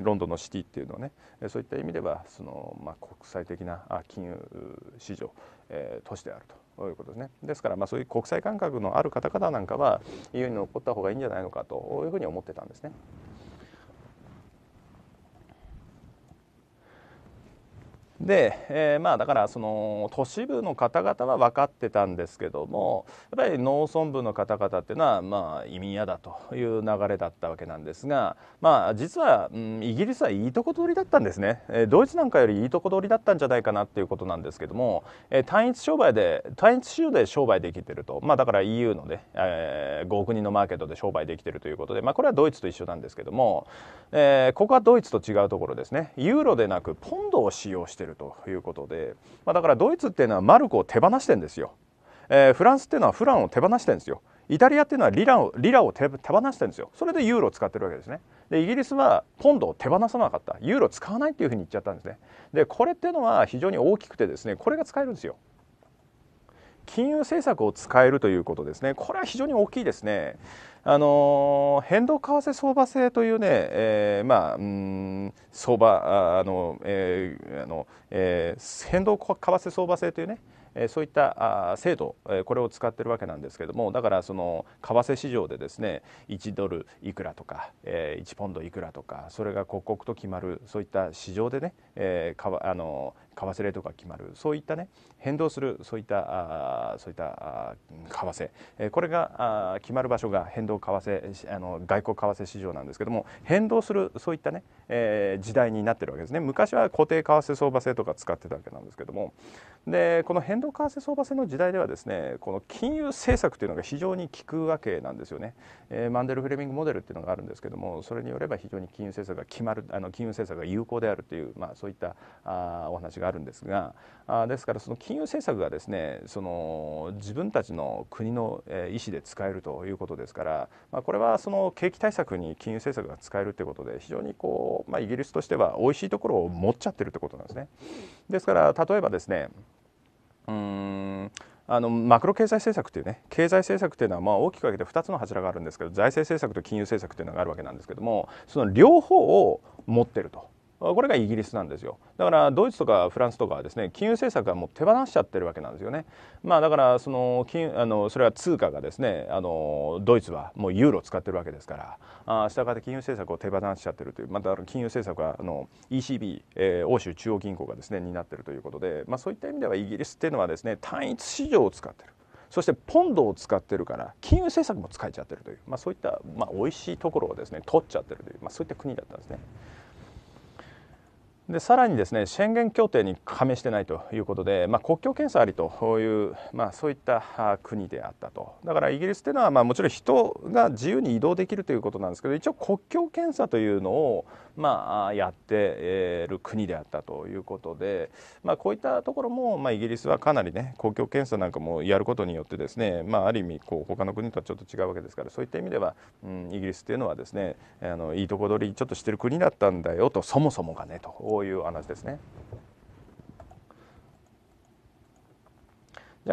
ロンドンのシティっていうのはねそういった意味ではその、まあ、国際的な金融市場、えー、都市であるということですねですから、まあ、そういう国際感覚のある方々なんかは EU に残った方がいいんじゃないのかというふうに思ってたんですね。で、えー、まあだからその都市部の方々は分かってたんですけどもやっぱり農村部の方々っていうのはまあ移民屋だという流れだったわけなんですがまあ実は、うん、イギリスはいいとこ取りだったんですね、えー、ドイツなんかよりいいとこ取りだったんじゃないかなっていうことなんですけども、えー、単一商売で単一州で商売できてるとまあだから EU のね、えー、5億人のマーケットで商売できてるということでまあこれはドイツと一緒なんですけども、えー、ここはドイツと違うところですねユーロでなくポンドを使用してるるということで、まあ、だからドイツっていうのはマルコを手放してんですよ、えー、フランスっていうのはフランを手放してんですよイタリアっていうのはリラをリラを手放してるんですよそれでユーロを使ってるわけですねでイギリスはポンドを手放さなかったユーロ使わないっていうふうに言っちゃったんですねでこれっていうのは非常に大きくてですねこれが使えるんですよ金融政策を使えるということですね、これは非常に大きいですね。あの変動為替相場制というね、えー、まあ、うん、相場あの、えーあのえー、変動為替相場制というね、えそういった制度、えこれを使っているわけなんですけどもだからその為替市場でですね1ドルいくらとか、え1ポンドいくらとかそれが刻々と決まるそういった市場でね、えー、かあの為替レートが決まるそういったね変動するそういったあそういった為替、えー、これがあ決まる場所が変動為替あの外国為替市場なんですけども変動するそういったね、えー、時代になってるわけですね昔は固定為替相場制とか使ってたわけなんですけどもでこの変動為替相場制の時代ではですねこの金融政策というのが非常に効くわけなんですよね、えー、マンデル・フレミングモデルっていうのがあるんですけどもそれによれば非常に金融政策が決まるあの金融政策が有効であるという、まあ、そういったあお話があるんですがあですからその金融政策がですねその自分たちの国の、え意思で使えるということですから、まあ、これはその景気対策に金融政策が使えるということで非常にこう、まあ、イギリスとしては美味しいところを持っちゃってるということなんですね。ですから例えばですねうんあのマクロ経済政策というね経済政策というのはまあ大きく分けて2つの柱があるんですけど財政政策と金融政策というのがあるわけなんですけどもその両方を持ってるとこれがイギリスなんですよだからドイツとかフランスとかはですね金融政策はもう手放しちゃってるわけなんですよね、まあ、だからその金あのそれは通貨がですねあのドイツはもうユーロ使ってるわけですからあしって金融政策を手放しちゃってるというまた金融政策はあの ECB、えー、欧州中央銀行がですね担ってるということで、まあ、そういった意味ではイギリスっていうのはですね単一市場を使ってる。そしてポンドを使ってるから金融政策も使えちゃってるという、まあ、そういった、まあ、美味しいところをですね取っちゃってるという、まあ、そういった国だったんですね。でさらにですね宣言協定に加盟してないということで、まあ、国境検査ありという、まあ、そういった国であったとだからイギリスというのは、まあ、もちろん人が自由に移動できるということなんですけど一応国境検査というのを、まあ、やっている国であったということで、まあ、こういったところも、まあ、イギリスはかなりね国境検査なんかもやることによってですね、まあ、ある意味こう他の国とはちょっと違うわけですからそういった意味では、うん、イギリスというのはですねあのいいとこ取りちょっとしてる国だったんだよとそもそもがねとういう話ですね。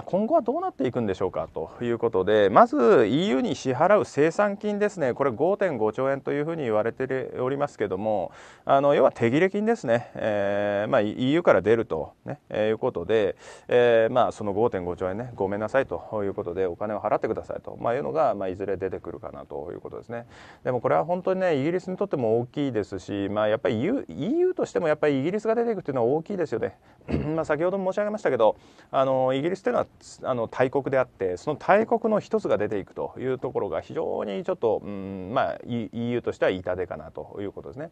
今後はどうなっていくんでしょうかということでまず EU に支払う生産金ですねこれ5.5兆円というふうに言われておりますけどもあの要は手切れ金ですね、えーまあ、EU から出ると、ねえー、いうことで、えーまあ、その5.5兆円ねごめんなさいということでお金を払ってくださいと、まあ、いうのが、まあ、いずれ出てくるかなということですねでもこれは本当にねイギリスにとっても大きいですし、まあ、やっぱり EU, EU としてもやっぱりイギリスが出ていくというのは大きいですよね まあ先ほども申し上げましたけどあのイギリスというのはあの大国であってその大国の一つが出ていくというところが非常にちょっと、うん、まあ EU としては痛手かなということですね。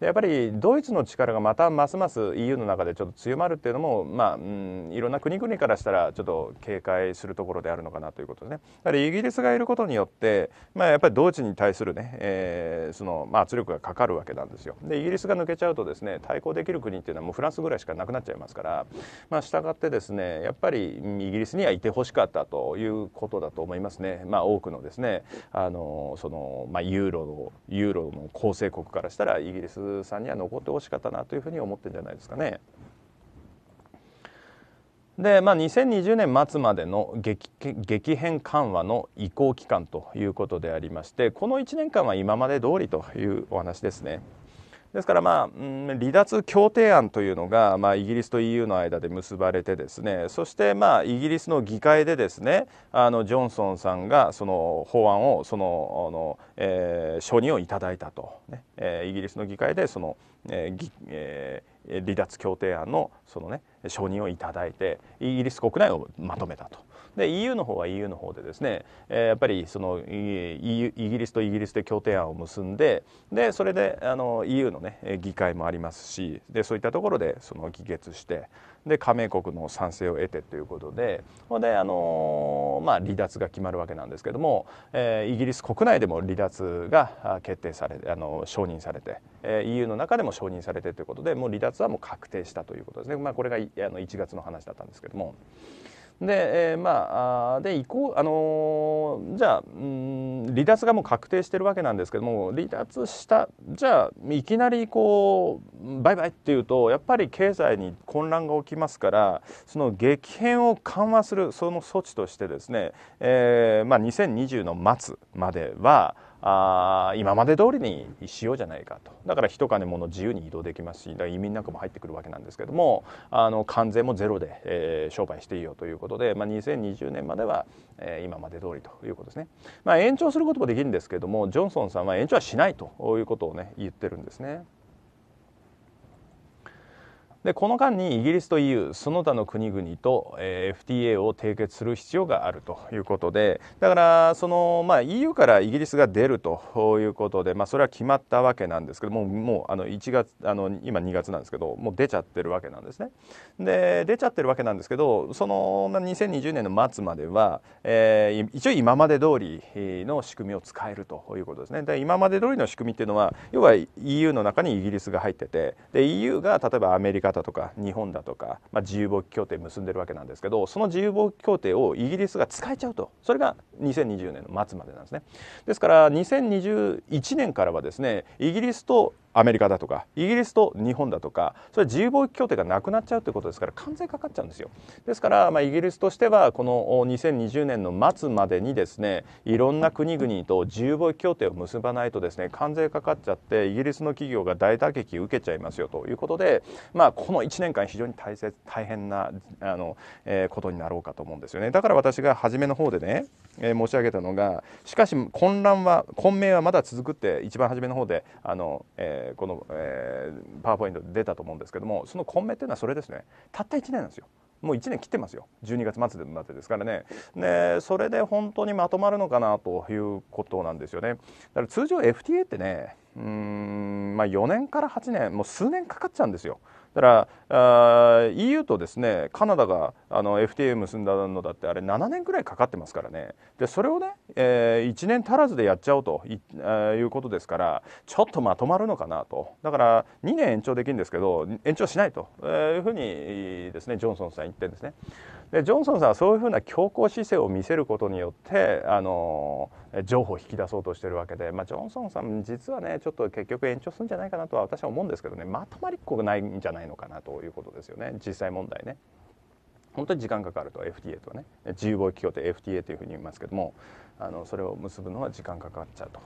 でやっぱりドイツの力がまたますます EU の中でちょっと強まるっていうのもまあ、うん、いろんな国々からしたらちょっと警戒するところであるのかなということですね。やはりイギリスがいることによって、まあ、やっぱりドイツに対するね、えー、そのま圧力がかかるわけなんですよ。でイギリスが抜けちゃうとですね対抗できる国っていうのはもうフランスぐらいしかなくなっちゃいますから、まあ、したがってですねやっぱりイギリスにはいてほしかったということだと思いますね。まあ、多くのですねあのその、まあ、ユーロのユーロの構成国からしたらイギリスさんには残ってほしかったなというふうに思ってるんじゃないですかね。で、まあ、2020年末までの激激変緩和の移行期間ということでありましてこの1年間は今まで通りというお話ですね。ですからまあ、離脱協定案というのが、まあ、イギリスと EU の間で結ばれてですねそしてまあイギリスの議会でですねあのジョンソンさんがその法案をそのあの、えー、承認をいただいたと、ねえー、イギリスの議会でその、えーえー、離脱協定案のその、ね、承認をいただいてイギリス国内をまとめたと。で EU の方は EU の方でですね、えー、やっぱりそのイギリスとイギリスで協定案を結んででそれであの EU の、ね、議会もありますしでそういったところでその議決してで加盟国の賛成を得てということでで、あのまあ、離脱が決まるわけなんですけども、えー、イギリス国内でも離脱が決定されあの承認されて、えー、EU の中でも承認されてということでもう離脱はもう確定したということですね、まあ、これがあの1月の話だったんですけども。で、えー、まあでこう、あのー、じゃあうん離脱がもう確定してるわけなんですけども離脱したじゃあいきなりこうバイバイっていうとやっぱり経済に混乱が起きますからその激変を緩和するその措置としてですね、えーまあ、2020の末まではあ今まで通りにしようじゃないかとだから一金物自由に移動できますしだから移民なんかも入ってくるわけなんですけどもあの関税もゼロで、えー、商売していいよということで、まあ、2020年までは、えー、今まで通りということですね、まあ、延長することもできるんですけどもジョンソンさんは延長はしないということをね言ってるんですね。でこの間にイギリスと EU その他の国々と、えー、FTA を締結する必要があるということでだからその、まあ、EU からイギリスが出るということで、まあ、それは決まったわけなんですけどももうあの1月あの今2月なんですけどもう出ちゃってるわけなんですね。で出ちゃってるわけなんですけどその2020年の末までは、えー、一応今まで通りの仕組みを使えるということですね。で今まで通りの仕組みっていうのは要は EU の中にイギリスが入っててで EU が例えばアメリカタとか日本だとか、まあ、自由貿易協定結んでるわけなんですけどその自由貿易協定をイギリスが使えちゃうとそれが2020年の末までなんですねですから2021年からはですねイギリスとアメリカだとかイギリスと日本だとかそれ自由貿易協定がなくなっちゃうということですから関税かかっちゃうんですよですから、まあ、イギリスとしてはこの2020年の末までにですねいろんな国々と自由貿易協定を結ばないとですね関税かかっちゃってイギリスの企業が大打撃受けちゃいますよということで、まあ、この1年間非常に大切大変なあの、えー、ことになろうかと思うんですよねだから私が初めの方でね、えー、申し上げたのがしかし混乱は混迷はまだ続くって一番初めの方であの、えーえー、この、えー、パワーポイントで出たと思うんですけどもその根明というのはそれですねたった1年なんですよ。もう1年切ってますよ12月末でなってですからねでそれで本当にまとまるのかなということなんですよねだから通常 FTA ってねうんまあ4年から8年もう数年かかっちゃうんですよだから EU とですねカナダがあの FTA 結んだのだってあれ7年くらいかかってますからねでそれをね、えー、1年足らずでやっちゃおうとい,、えー、いうことですからちょっとまとまるのかなとだから2年延長できるんですけど延長しないというふうにですねジョンソンさん言ってるんですね。でジョンソンさんはそういうふうな強硬姿勢を見せることによってあの譲歩を引き出そうとしているわけで、まあ、ジョンソンさん実はねちょっと結局延長するんじゃないかなとは私は思うんですけどねまとまりっこがないんじゃないのかなということですよね実際問題ね。本当に時間かかると FTA とはね自由貿易協定 FTA というふうに言いますけどもあのそれを結ぶのは時間かかっちゃうと。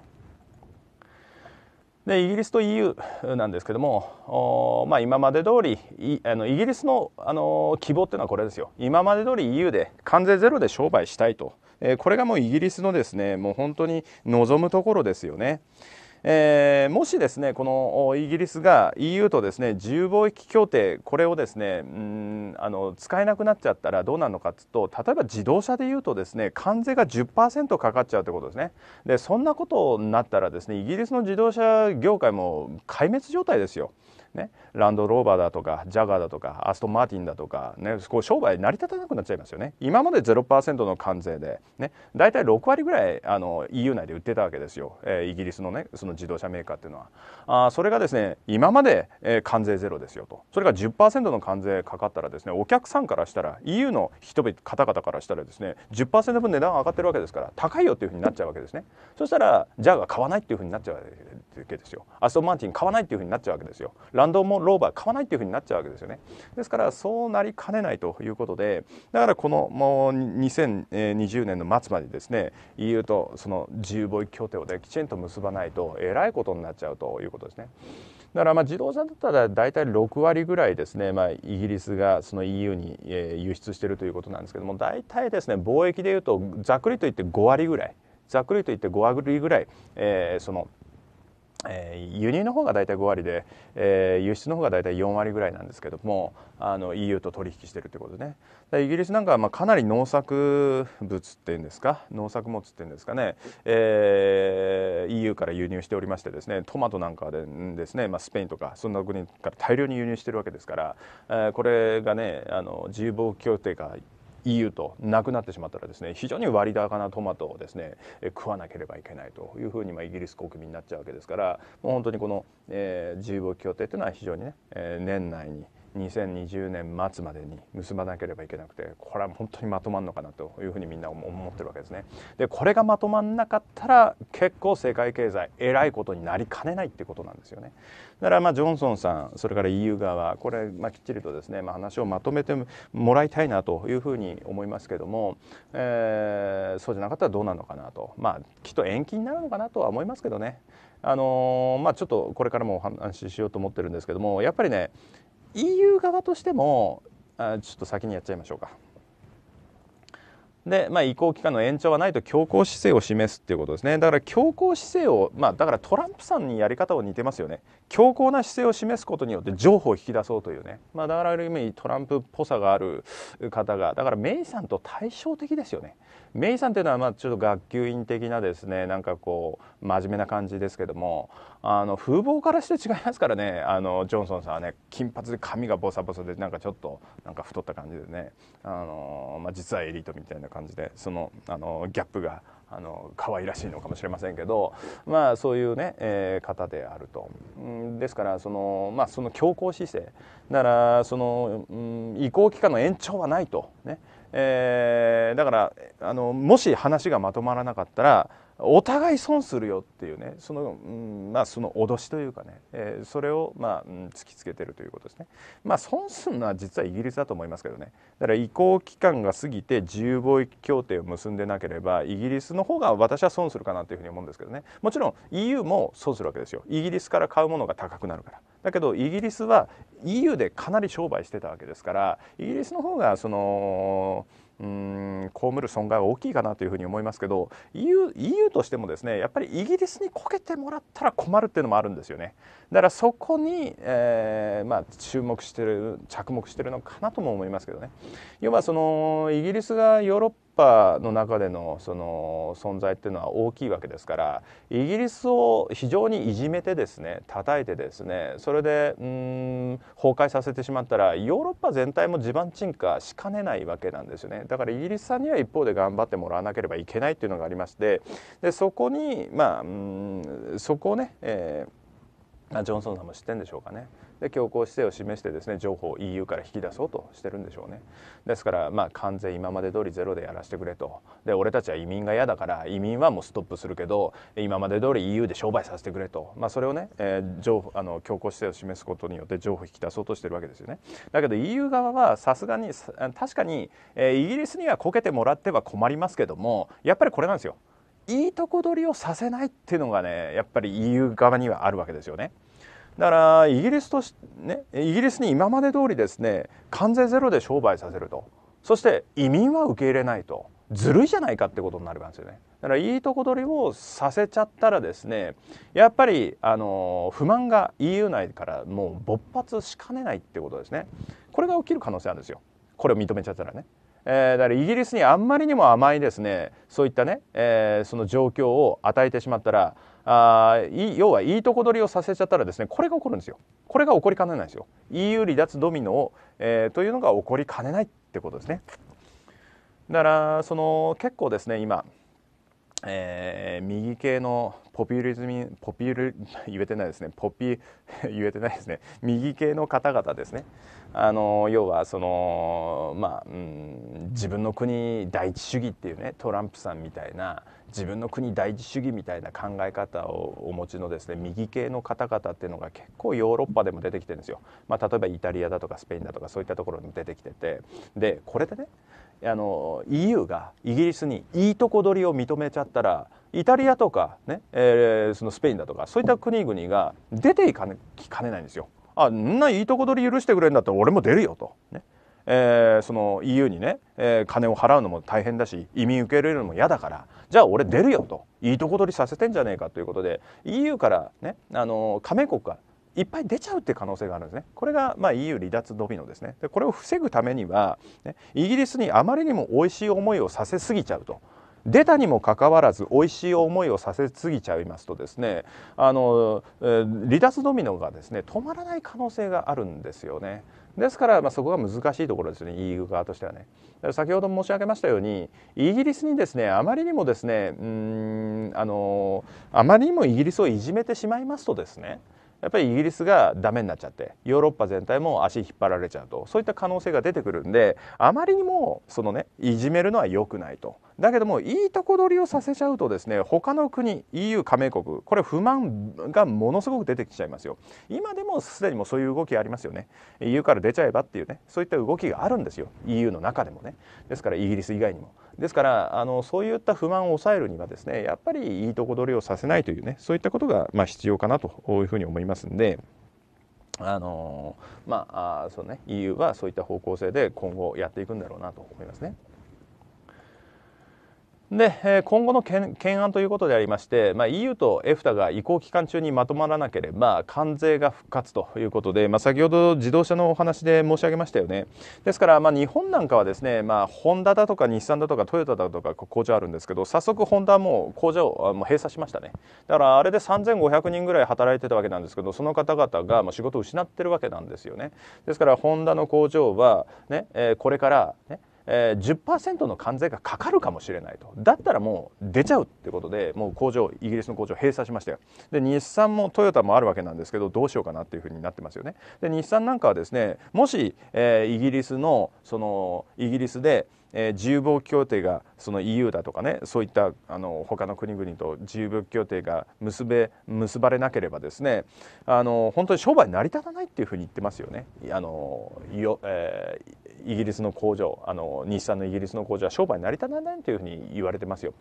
でイギリスと EU なんですけども、まあ、今まで通りイあのイギリスの、あの希望というのはこれですよ今まで通り EU で関税ゼロで商売したいと、えー、これがもうイギリスのですねもう本当に望むところですよね。えー、もしですねこのイギリスが EU とですね自由貿易協定これをですねうんあの使えなくなっちゃったらどうなるのかっつうと例えば自動車でいうとですね関税が10%かかっちゃうということですねでそんなことになったらですねイギリスの自動車業界も壊滅状態ですよ。ね、ランドローバーだとかジャガーだとかアストン・マーティンだとか、ね、こう商売成り立たなくなっちゃいますよね今まで0%の関税で、ね、大体6割ぐらいあの EU 内で売ってたわけですよ、えー、イギリスの,、ね、その自動車メーカーっていうのはあそれがですね今まで、えー、関税ゼロですよとそれが10%の関税かかったらですねお客さんからしたら EU の人々方々からしたらですね10%分値段が上がってるわけですから高いよっていうふうになっちゃうわけですねそしたらジャガー買わないっていうふうになっちゃうわけですっていうけですよアストン・マーティン買わないっていうふうになっちゃうわけですよランドもローバー買わないっていうふうになっちゃうわけですよねですからそうなりかねないということでだからこのもう2020年の末までですね EU とその自由貿易協定をできちんと結ばないとえらいことになっちゃうということですね。だからまあ自動車だったら大体6割ぐらいですね、まあ、イギリスがその EU に輸出しているということなんですけども大体ですね貿易でいうとざっくりといって5割ぐらいざっくりといって5割ぐらい、えー、そのえー、輸入の方が大体5割で、えー、輸出の方が大体4割ぐらいなんですけどもあの EU と取引してるってことねでイギリスなんかはまあかなり農作物っていうんですか農作物っていうんですかね、えー、EU から輸入しておりましてですねトマトなんかでですね、まあ、スペインとかそんな国から大量に輸入してるわけですから、えー、これがねあの自由貿易協定が EU となくなってしまったらですね非常に割高なトマトをですね食わなければいけないというふうにまイギリス国民になっちゃうわけですからもう本当にこの、えー、自由貿協定というのは非常にね、え年内に2020年末までに結ばなければいけなくてこれは本当にまとまるのかなというふうにみんな思ってるわけですね。でこれがまとまんなかったら結構世界経済えらいことになりかねないってことなんですよね。だからまあジョンソンさんそれから EU 側これまあきっちりとですね、まあ、話をまとめてもらいたいなというふうに思いますけども、えー、そうじゃなかったらどうなのかなとまあきっと延期になるのかなとは思いますけどね。あのー、まあ、ちょっとこれからもお話ししようと思ってるんですけどもやっぱりね EU 側としてもあちょっと先にやっちゃいましょうかで、まあ、移行期間の延長はないと強硬姿勢を示すっていうことですねだから強硬姿勢を、まあ、だからトランプさんにやり方を似てますよね強硬な姿勢を示すことによって譲歩を引き出そうというね、まあ、だからある意味トランプっぽさがある方がだからメイさんと対照的ですよねメイさんっていうのはまあちょっと学級員的なですねなんかこう真面目な感じですけどもあの風貌からして違いますからねあのジョンソンさんはね金髪で髪がボサボサでなんかちょっとなんか太った感じでねあの、まあ、実はエリートみたいな感じでそのあのギャップがあの可愛らしいのかもしれませんけど、まあ、そういうね、えー、方であると、ん、ですからその,、まあ、その強硬姿勢だからその、うん、移行期間の延長はないと、ねえー、だからあのもし話がまとまらなかったらお互い損するよっていうねその,、うんまあ、その脅しというかね、えー、それを、まあ、突きつけてるということですね。まあ、損するのは実はイギリスだと思いますけどねだから移行期間が過ぎて自由貿易協定を結んでなければイギリスの方が私は損するかなというふうに思うんですけどねもちろん EU も損するわけですよイギリスから買うものが高くなるから。だけどイギリスは EU でかなり商売してたわけですからイギリスの方がそのうん被る損害は大きいかなというふうに思いますけど EU, EU としてもですねやっぱりイギリスにこけてもらったら困るっていうのもあるんですよねだからそこに、えー、まあ、注目してる着目してるのかなとも思いますけどね要はそのイギリスがヨーロッパパの中でのその存在っていうのは大きいわけですからイギリスを非常にいじめてですね叩いてですねそれでうん崩壊させてしまったらヨーロッパ全体も地盤沈下しかねないわけなんですよねだからイギリスさんには一方で頑張ってもらわなければいけないっていうのがありましてでそこにまあうんそこをね、えー、ジョンソンさんも知ってんでしょうかね。で強硬姿勢を示してですね情報を EU から引き出そうとしてるんでしょうねですからまあ関税今まで通りゼロでやらせてくれとで俺たちは移民が嫌だから移民はもうストップするけど今まで通り EU で商売させてくれと、まあ、それをね、えー、情あの強硬姿勢を示すことによって情報を引き出そうとしてるわけですよねだけど EU 側はさすがに確かに、えー、イギリスにはこけてもらっては困りますけどもやっぱりこれなんですよいいとこ取りをさせないっていうのがねやっぱり EU 側にはあるわけですよね。だからイギリスとし、ね、イギリスに今まで通りですね関税ゼロで商売させるとそして移民は受け入れないとずるいじゃないかってことになりますよね。だからいいとこ取りをさせちゃったらですねやっぱりあの不満が EU 内からもう勃発しかねないってことですねこれが起きる可能性あるんですよこれを認めちゃったらね。えー、だからイギリスにあんまりにも甘いですねそういったね、えー、その状況を与えてしまったらあ要はいいとこ取りをさせちゃったらですねこれが起こるんですよこれが起こりかねないんですよ EU 離脱ドミノを、えー、というのが起こりかねないってことですねだからその結構ですね今えー、右系のポピュリズムポピュリ言えてないですねポピ 言えてないですね右系の方々ですねあの要はそのまあ、うん、自分の国第一主義っていうねトランプさんみたいな自分の国第一主義みたいな考え方をお持ちのですね右系の方々っていうのが結構ヨーロッパでも出てきてるんですよ、まあ、例えばイタリアだとかスペインだとかそういったところにも出てきててでこれでねあの EU がイギリスにいいとこ取りを認めちゃったらイタリアとかね、えー、そのスペインだとかそういった国々が出ていかねかねないんですよ。あんないいとこ取り許してくれるんだったら俺も出るよと。ねえー、その EU にね、えー、金を払うのも大変だし移民受け入れるのも嫌だからじゃあ俺出るよといいとこ取りさせてんじゃねえかということで EU からね、あの加盟国かいっぱい出ちゃうって可能性があるんですね。これがまあ EU 離脱ドミノですね。でこれを防ぐためには、ね、イギリスにあまりにも美味しい思いをさせすぎちゃうと。出たにもかかわらず美味しい思いをさせすぎちゃいますとですねあの離脱ドミノがですね止まらない可能性があるんですよね。ですから、まあ、そこが難しいところですね EU 側としてはね先ほど申し上げましたようにイギリスにですねあまりにもですねうんあのあまりにもイギリスをいじめてしまいますとですねやっぱりイギリスがダメになっちゃってヨーロッパ全体も足引っ張られちゃうとそういった可能性が出てくるんであまりにもそのねいじめるのは良くないと。だけどもいいとこ取りをさせちゃうとですね他の国 EU 加盟国これ不満がものすごく出てきちゃいますよ今でもすでにもそういう動きありますよね EU から出ちゃえばっていうねそういった動きがあるんですよ EU の中でもねですからイギリス以外にもですからあのそういった不満を抑えるにはですねやっぱりいいとこ取りをさせないというねそういったことがま必要かなというふうに思いますんで。あのまあそうね、EU はそういった方向性で今後やっていくんだろうなと思いますね。で今後の懸案ということでありまして、まあ、EU と EFTA が移行期間中にまとまらなければ関税が復活ということで、まあ、先ほど自動車のお話で申し上げましたよねですから、まあ、日本なんかはですね、まあ、ホンダだとか日産だとかトヨタだとか工場あるんですけど早速ホンダはも工場を閉鎖しましたねだからあれで3500人ぐらい働いてたわけなんですけどその方々がまあ仕事を失ってるわけなんですよねですからホンダの工場はね、これから、ねえー、10%の関税がかかるかもしれないとだったらもう出ちゃうってことでもう工場イギリスの工場閉鎖しましたよで日産もトヨタもあるわけなんですけどどうしようかなっていうふうになってますよねで日産なんかはですねもし、えー、イギリスのそのイギリスでえ自由貿易協定がその EU だとかねそういったあの他の国々と自由貿易協定が結べ結ばれなければですねあの本当に商売成り立たないっていうふうに言ってますよね。あのよえー、イギリスの工場あの日産のイギリスの工場は商売成り立たないというふうに言われてますよ。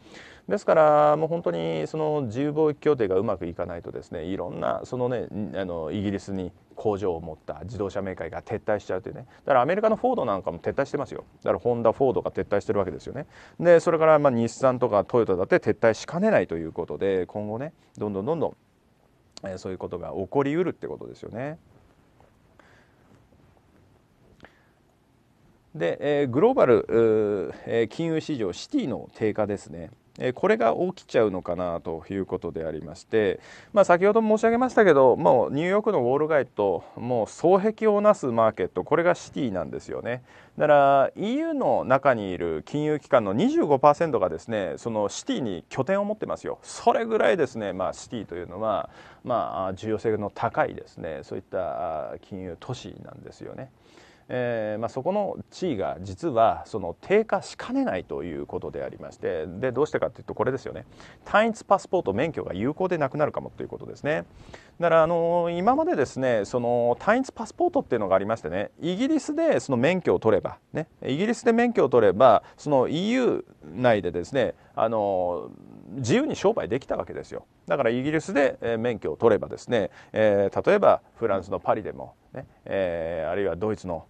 ですからもう本当にその自由貿易協定がうまくいかないとですねいろんなそのねあのイギリスに工場を持った自動車メーカーが撤退しちゃうというねだからアメリカのフォードなんかも撤退してますよだからホンダフォードが撤退してるわけですよねでそれからま日産とかトヨタだって撤退しかねないということで今後ねどんどんどんどん、えそういうことが起こりうるってことですよね。で、えー、グローバル、えー、金融市場シティの低下ですねこれが起きちゃうのかなということでありまして、まあ、先ほど申し上げましたけどもうニューヨークのウォール街ともう双璧をなすマーケットこれがシティなんですよねだから EU の中にいる金融機関の25%がですねそのシティに拠点を持ってますよそれぐらいですね、まあ、シティというのは、まあ、重要性の高いですねそういった金融都市なんですよね。えーまあ、そこの地位が実はその低下しかねないということでありましてでどうしてかというとこれですよね単一パスポート免許が有効でなくなるかもということですねだからあの今までですねその単一パスポートっていうのがありましてねイギリスでその免許を取ればねイギリスで免許を取ればその EU 内でですねあの自由に商売できたわけですよ。だからイギリスで免許を取ればですね、えー、例えばフランスのパリでもね、えー、あるいはドイツの、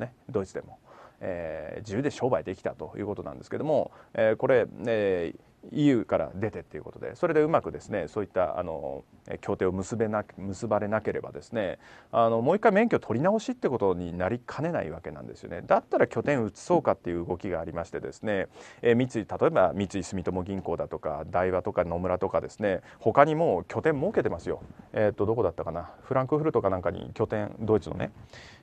ね、ドイツでも、えー、自由で商売できたということなんですけども、えこれ、え EU から出てっていうことでそれでうまくですねそういったあの協定を結べな結ばれなければですねあのもう一回免許取り直しってことになりかねないわけなんですよねだったら拠点移そうかっていう動きがありましてですね、えー、三井例えば三井住友銀行だとか大和とか野村とかですね他にも拠点設けてますよえっ、とどこだったかなフランクフルトかなんかに拠点ドイツのね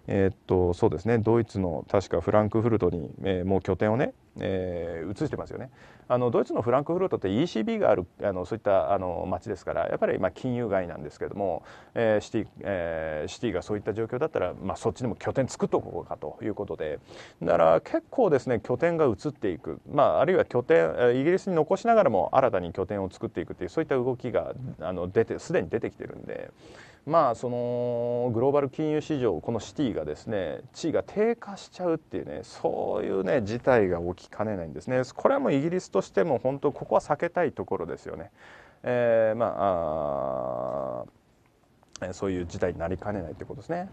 えー、っとそうですねドイツの確かフランクフルトに、えー、もう拠点をね、えー、移してますよねあのドイツのフランクフルトって ECB があるあのそういったあの町ですからやっぱりま金融街なんですけども、えーシティえー、シティがそういった状況だったら、まあ、そっちにも拠点作っとこうかということでだから結構ですね拠点が移っていく、まあ、あるいは拠点イギリスに残しながらも新たに拠点を作っていくっていうそういった動きがあの出てすでに出てきてるんで。まあそのグローバル金融市場このシティがですね地位が低下しちゃうっていうねそういうね事態が起きかねないんですねこれはもうイギリスとしても本当ここは避けたいところですよね、えー、まあそういう事態になりかねないということですね。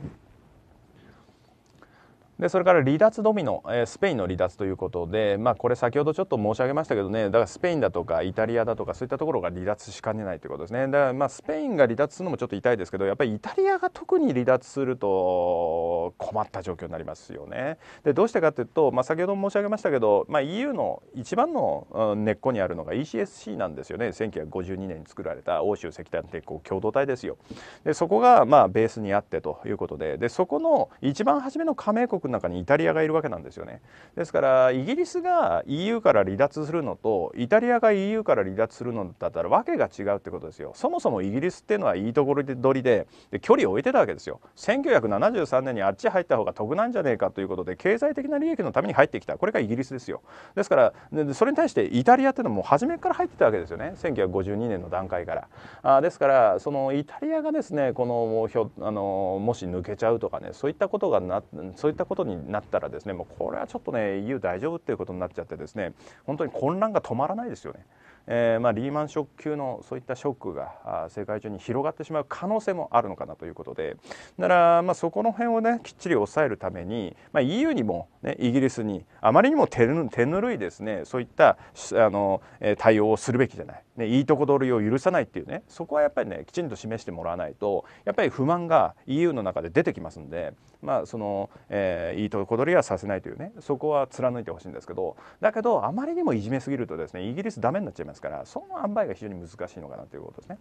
でそれから離脱ドミノ、えー、スペインの離脱ということで、まあ、これ先ほどちょっと申し上げましたけどねだからスペインだとかイタリアだとかそういったところが離脱しかねないということですねだからまあスペインが離脱するのもちょっと痛いですけどやっぱりイタリアが特に離脱すると困った状況になりますよね。でどうしてかというと、まあ、先ほど申し上げましたけど、まあ、EU の一番の、うん、根っこにあるのが ECSC なんですよね1952年に作られた欧州石炭鉄鋼共同体ですよ。でそこがまあベースにあってということででそこの一番初めの加盟国の中にイタリアがいるわけなんですよねですからイギリスが EU から離脱するのとイタリアが EU から離脱するのだったら訳が違うってことですよそもそもイギリスっていうのはいいところ取りでで距離を置いてたわけですよ1973年にあっち入った方が得なんじゃねえかということで経済的な利益のために入ってきたこれがイギリスですよですからそれに対してイタリアっていうのも初めから入ってたわけですよね1952年の段階からあですからそのイタリアがですねこのひょあのもし抜けちゃうとかねそういったことがなそういったことことになったらですねもうこれはちょっとね EU 大丈夫っていうことになっちゃってですね本当に混乱が止まらないですよね。えーまあ、リーマンショック級のそういったショックが世界中に広がってしまう可能性もあるのかなということでだから、まあ、そこの辺をねきっちり抑えるために、まあ、EU にも、ね、イギリスにあまりにも手ぬるいですねそういったあの対応をするべきじゃない。ね、いいとこ取りを許さないっていうねそこはやっぱりねきちんと示してもらわないとやっぱり不満が EU の中で出てきますんで、まあそのえー、いいとこ取りはさせないというねそこは貫いてほしいんですけどだけどあまりにもいじめすぎるとですねイギリスダメになっちゃいますからその塩梅が非常に難しいのかなということですね。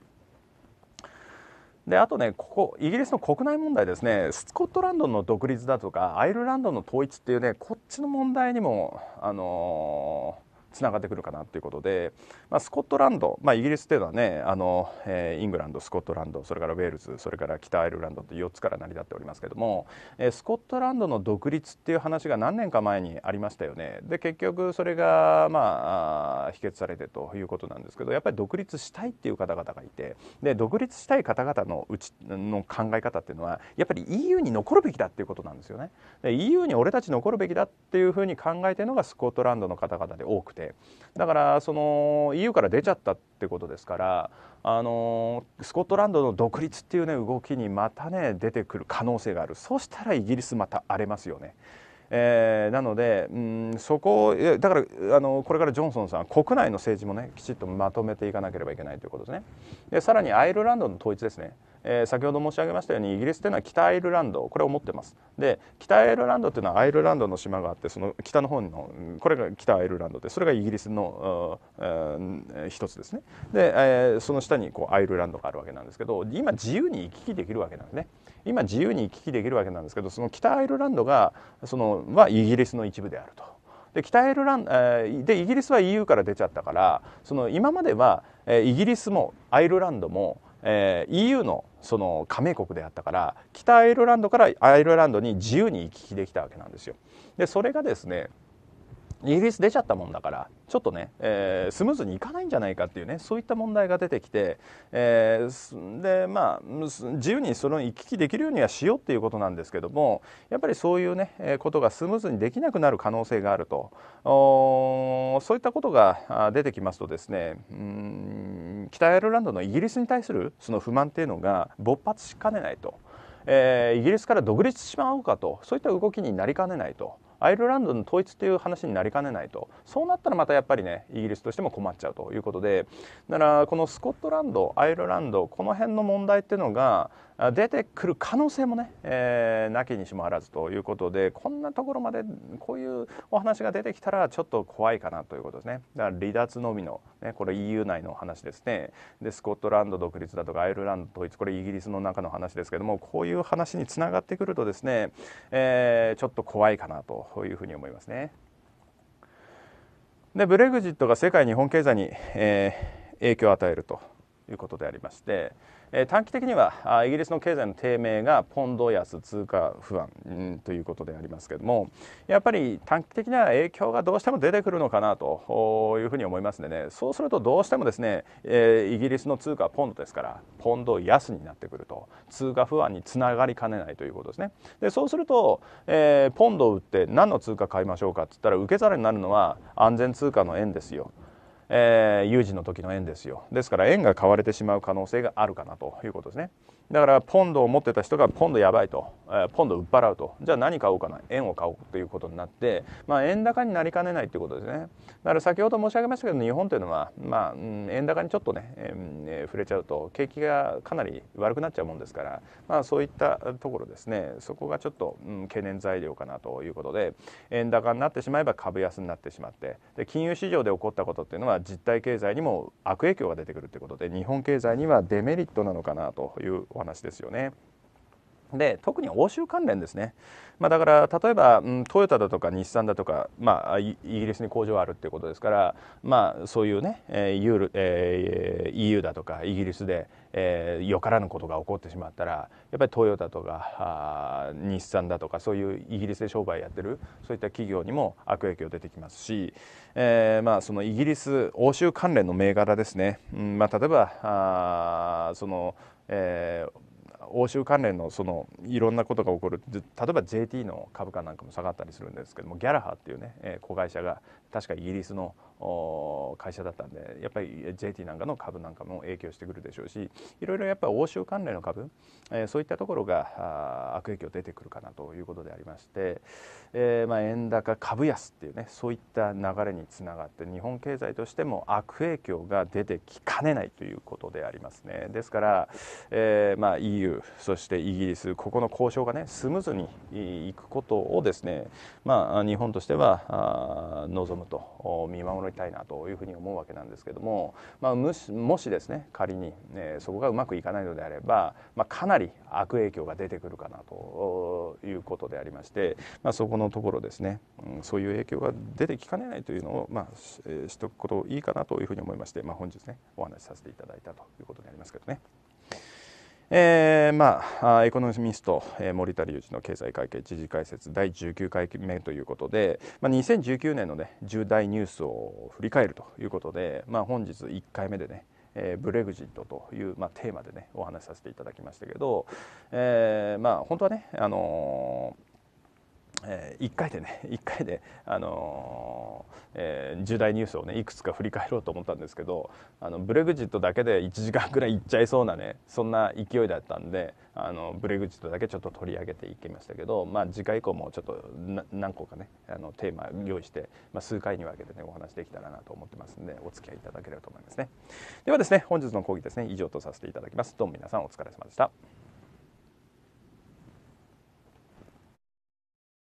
であとねここイギリスの国内問題ですねスコットランドの独立だとかアイルランドの統一っていうねこっちの問題にもあのーつながってくるかなということで、まあ、スコットランド、まあ、イギリスというのはねあの、えー、イングランドスコットランドそれからウェールズそれから北アイルランドと4つから成り立っておりますけども、えー、スコットランドの独立っていう話が何年か前にありましたよね。で結局それが、まあ、否決されてということなんですけどやっぱり独立したいっていう方々がいてで独立したい方々のうちの考え方っていうのはやっぱり EU に残るべきだっていうことなんですよね。で EU に俺たち残るべきだっていうふうに考えてるのがスコットランドの方々で多くてだからその EU から出ちゃったってことですからあのスコットランドの独立っていうね動きにまたね出てくる可能性があるそうしたらイギリスまた荒れますよね。えー、なのでうんそこをだからあのこれからジョンソンさん国内の政治もねきちっとまとめていかなければいけないということですねでさらにアイルランドの統一ですねえー、先ほど申し上げましたようにイギリスというのは北アイルランドこれを持ってますで北アイルランドというのはアイルランドの島があってその北の方のこれが北アイルランドでそれがイギリスの、え一つですねで、えー、その下にこうアイルランドがあるわけなんですけど今自由に行き来できるわけなんですね今自由に行き来できるわけなんですけどその北アイルランドがそのはイギリスの一部であると。で北アイルランでイギリスは EU から出ちゃったからその今まではイギリスもアイルランドも、え EU のその加盟国であったから北アイルランドからアイルランドに自由に行き来できたわけなんですよ。でそれがですねイギリス出ちゃったもんだからちょっとね、えー、スムーズにいかないんじゃないかっていうねそういった問題が出てきて、えー、でまあ自由にその行き来できるようにはしようっていうことなんですけどもやっぱりそういうねことがスムーズにできなくなる可能性があるとそういったことが出てきますとですねうん北アイルランドのイギリスに対するその不満っていうのが勃発しかねないと、えー、イギリスから独立しまおうかとそういった動きになりかねないと。アイルランドの統一という話になりかねないとそうなったらまたやっぱりねイギリスとしても困っちゃうということでだからこのスコットランドアイルランドこの辺の問題っていうのが出てくる可能性もね、えー、なきにしもあらずということでこんなところまでこういうお話が出てきたらちょっと怖いかなということですねだから離脱のみの、ね、これ EU 内の話ですねでスコットランド独立だとかアイルランド統一これイギリスの中の話ですけどもこういう話につながってくるとですね、えー、ちょっと怖いかなというふうに思いますね。でブレグジットが世界日本経済に、えー、影響を与えるということでありましてえ短期的にはイギリスの経済の低迷がポンド安通貨不安、うん、ということでありますけどもやっぱり短期的な影響がどうしても出てくるのかなというふうに思いますのでねそうするとどうしてもですね、えイギリスの通貨はポンドですからポンド安になってくると通貨不安につながりかねないということですねでそうすると、えー、ポンドを売って何の通貨買いましょうかって言ったら受け皿になるのは安全通貨の円ですよえー、有事の時の円ですよですから円が買われてしまう可能性があるかなということですねだからポンドを持ってた人がポンドやばいとポンド売っ払うとじゃあ何買おうかな円を買おうということになって、まあ、円高になりかねないということですねだから先ほど申し上げましたけど日本というのは、まあ、円高にちょっとね、えー、触れちゃうと景気がかなり悪くなっちゃうもんですから、まあ、そういったところですねそこがちょっと、うん、懸念材料かなということで円高になってしまえば株安になってしまってで金融市場で起こったことっていうのは実体経済にも悪影響が出てくるということで日本経済にはデメリットなのかなというお話ですよね。で特に欧州関連ですね、まあ、だから例えば、うん、トヨタだとか日産だとか、まあ、イギリスに工場あるっていうことですから、まあ、そういうね、えーユールえー、EU だとかイギリスで、えー、よからぬことが起こってしまったらやっぱりトヨタとか日産だとかそういうイギリスで商売やってるそういった企業にも悪影響出てきますし、えーまあ、そのイギリス欧州関連の銘柄ですね、うんまあ、例えばあその、えー欧州関連のそのいろんなことが起こる例えば JT の株価なんかも下がったりするんですけどもギャラハっていうねえ子会社が確かイギリスの会社だったんでやっぱり JT なんかの株なんかも影響してくるでしょうしいろいろやっぱり欧州関連の株、えー、そういったところが悪影響出てくるかなということでありまして、えー、まあ円高株安っていうねそういった流れにつながって日本経済としても悪影響が出てきかねないということでありますねですから、えー、まあ EU そしてイギリスここの交渉がねスムーズにいくことをですねまあ日本としては望むと見守るいたいなというふうに思うわけなんですけども、まあ、もしもしですね仮に、えー、そこがうまくいかないのであれば、まあ、かなり悪影響が出てくるかなということでありまして、まあ、そこのところですね、うん、そういう影響が出てきかねないというのを、まあ、えー、しおくこといいかなというふうに思いまして、まあ、本日ねお話しさせていただいたということになりますけどね。えー、まあ、エコノミスト、えー、森田隆一の経済会計知事解説第19回目ということで、まあ、2019年の、ね、重大ニュースを振り返るということで、まあ、本日1回目でね、えー、ブレグジットという、まあ、テーマでねお話しさせていただきましたけど、えー、まあ本当はね、あのーえー、1回でね1 回で、あのーえー、重大ニュースをねいくつか振り返ろうと思ったんですけどあのブレグジットだけで1時間くらいいっちゃいそうなねそんな勢いだったんであのブレグジットだけちょっと取り上げていきましたけど、まあ、次回以降もちょっと何個かねあのテーマ用意して、まあ、数回に分けてねお話できたらなと思ってますんでお付き合いいただければと思いますねではですね本日の講義ですね以上とさせていただきますどうも皆さんお疲れ様でした。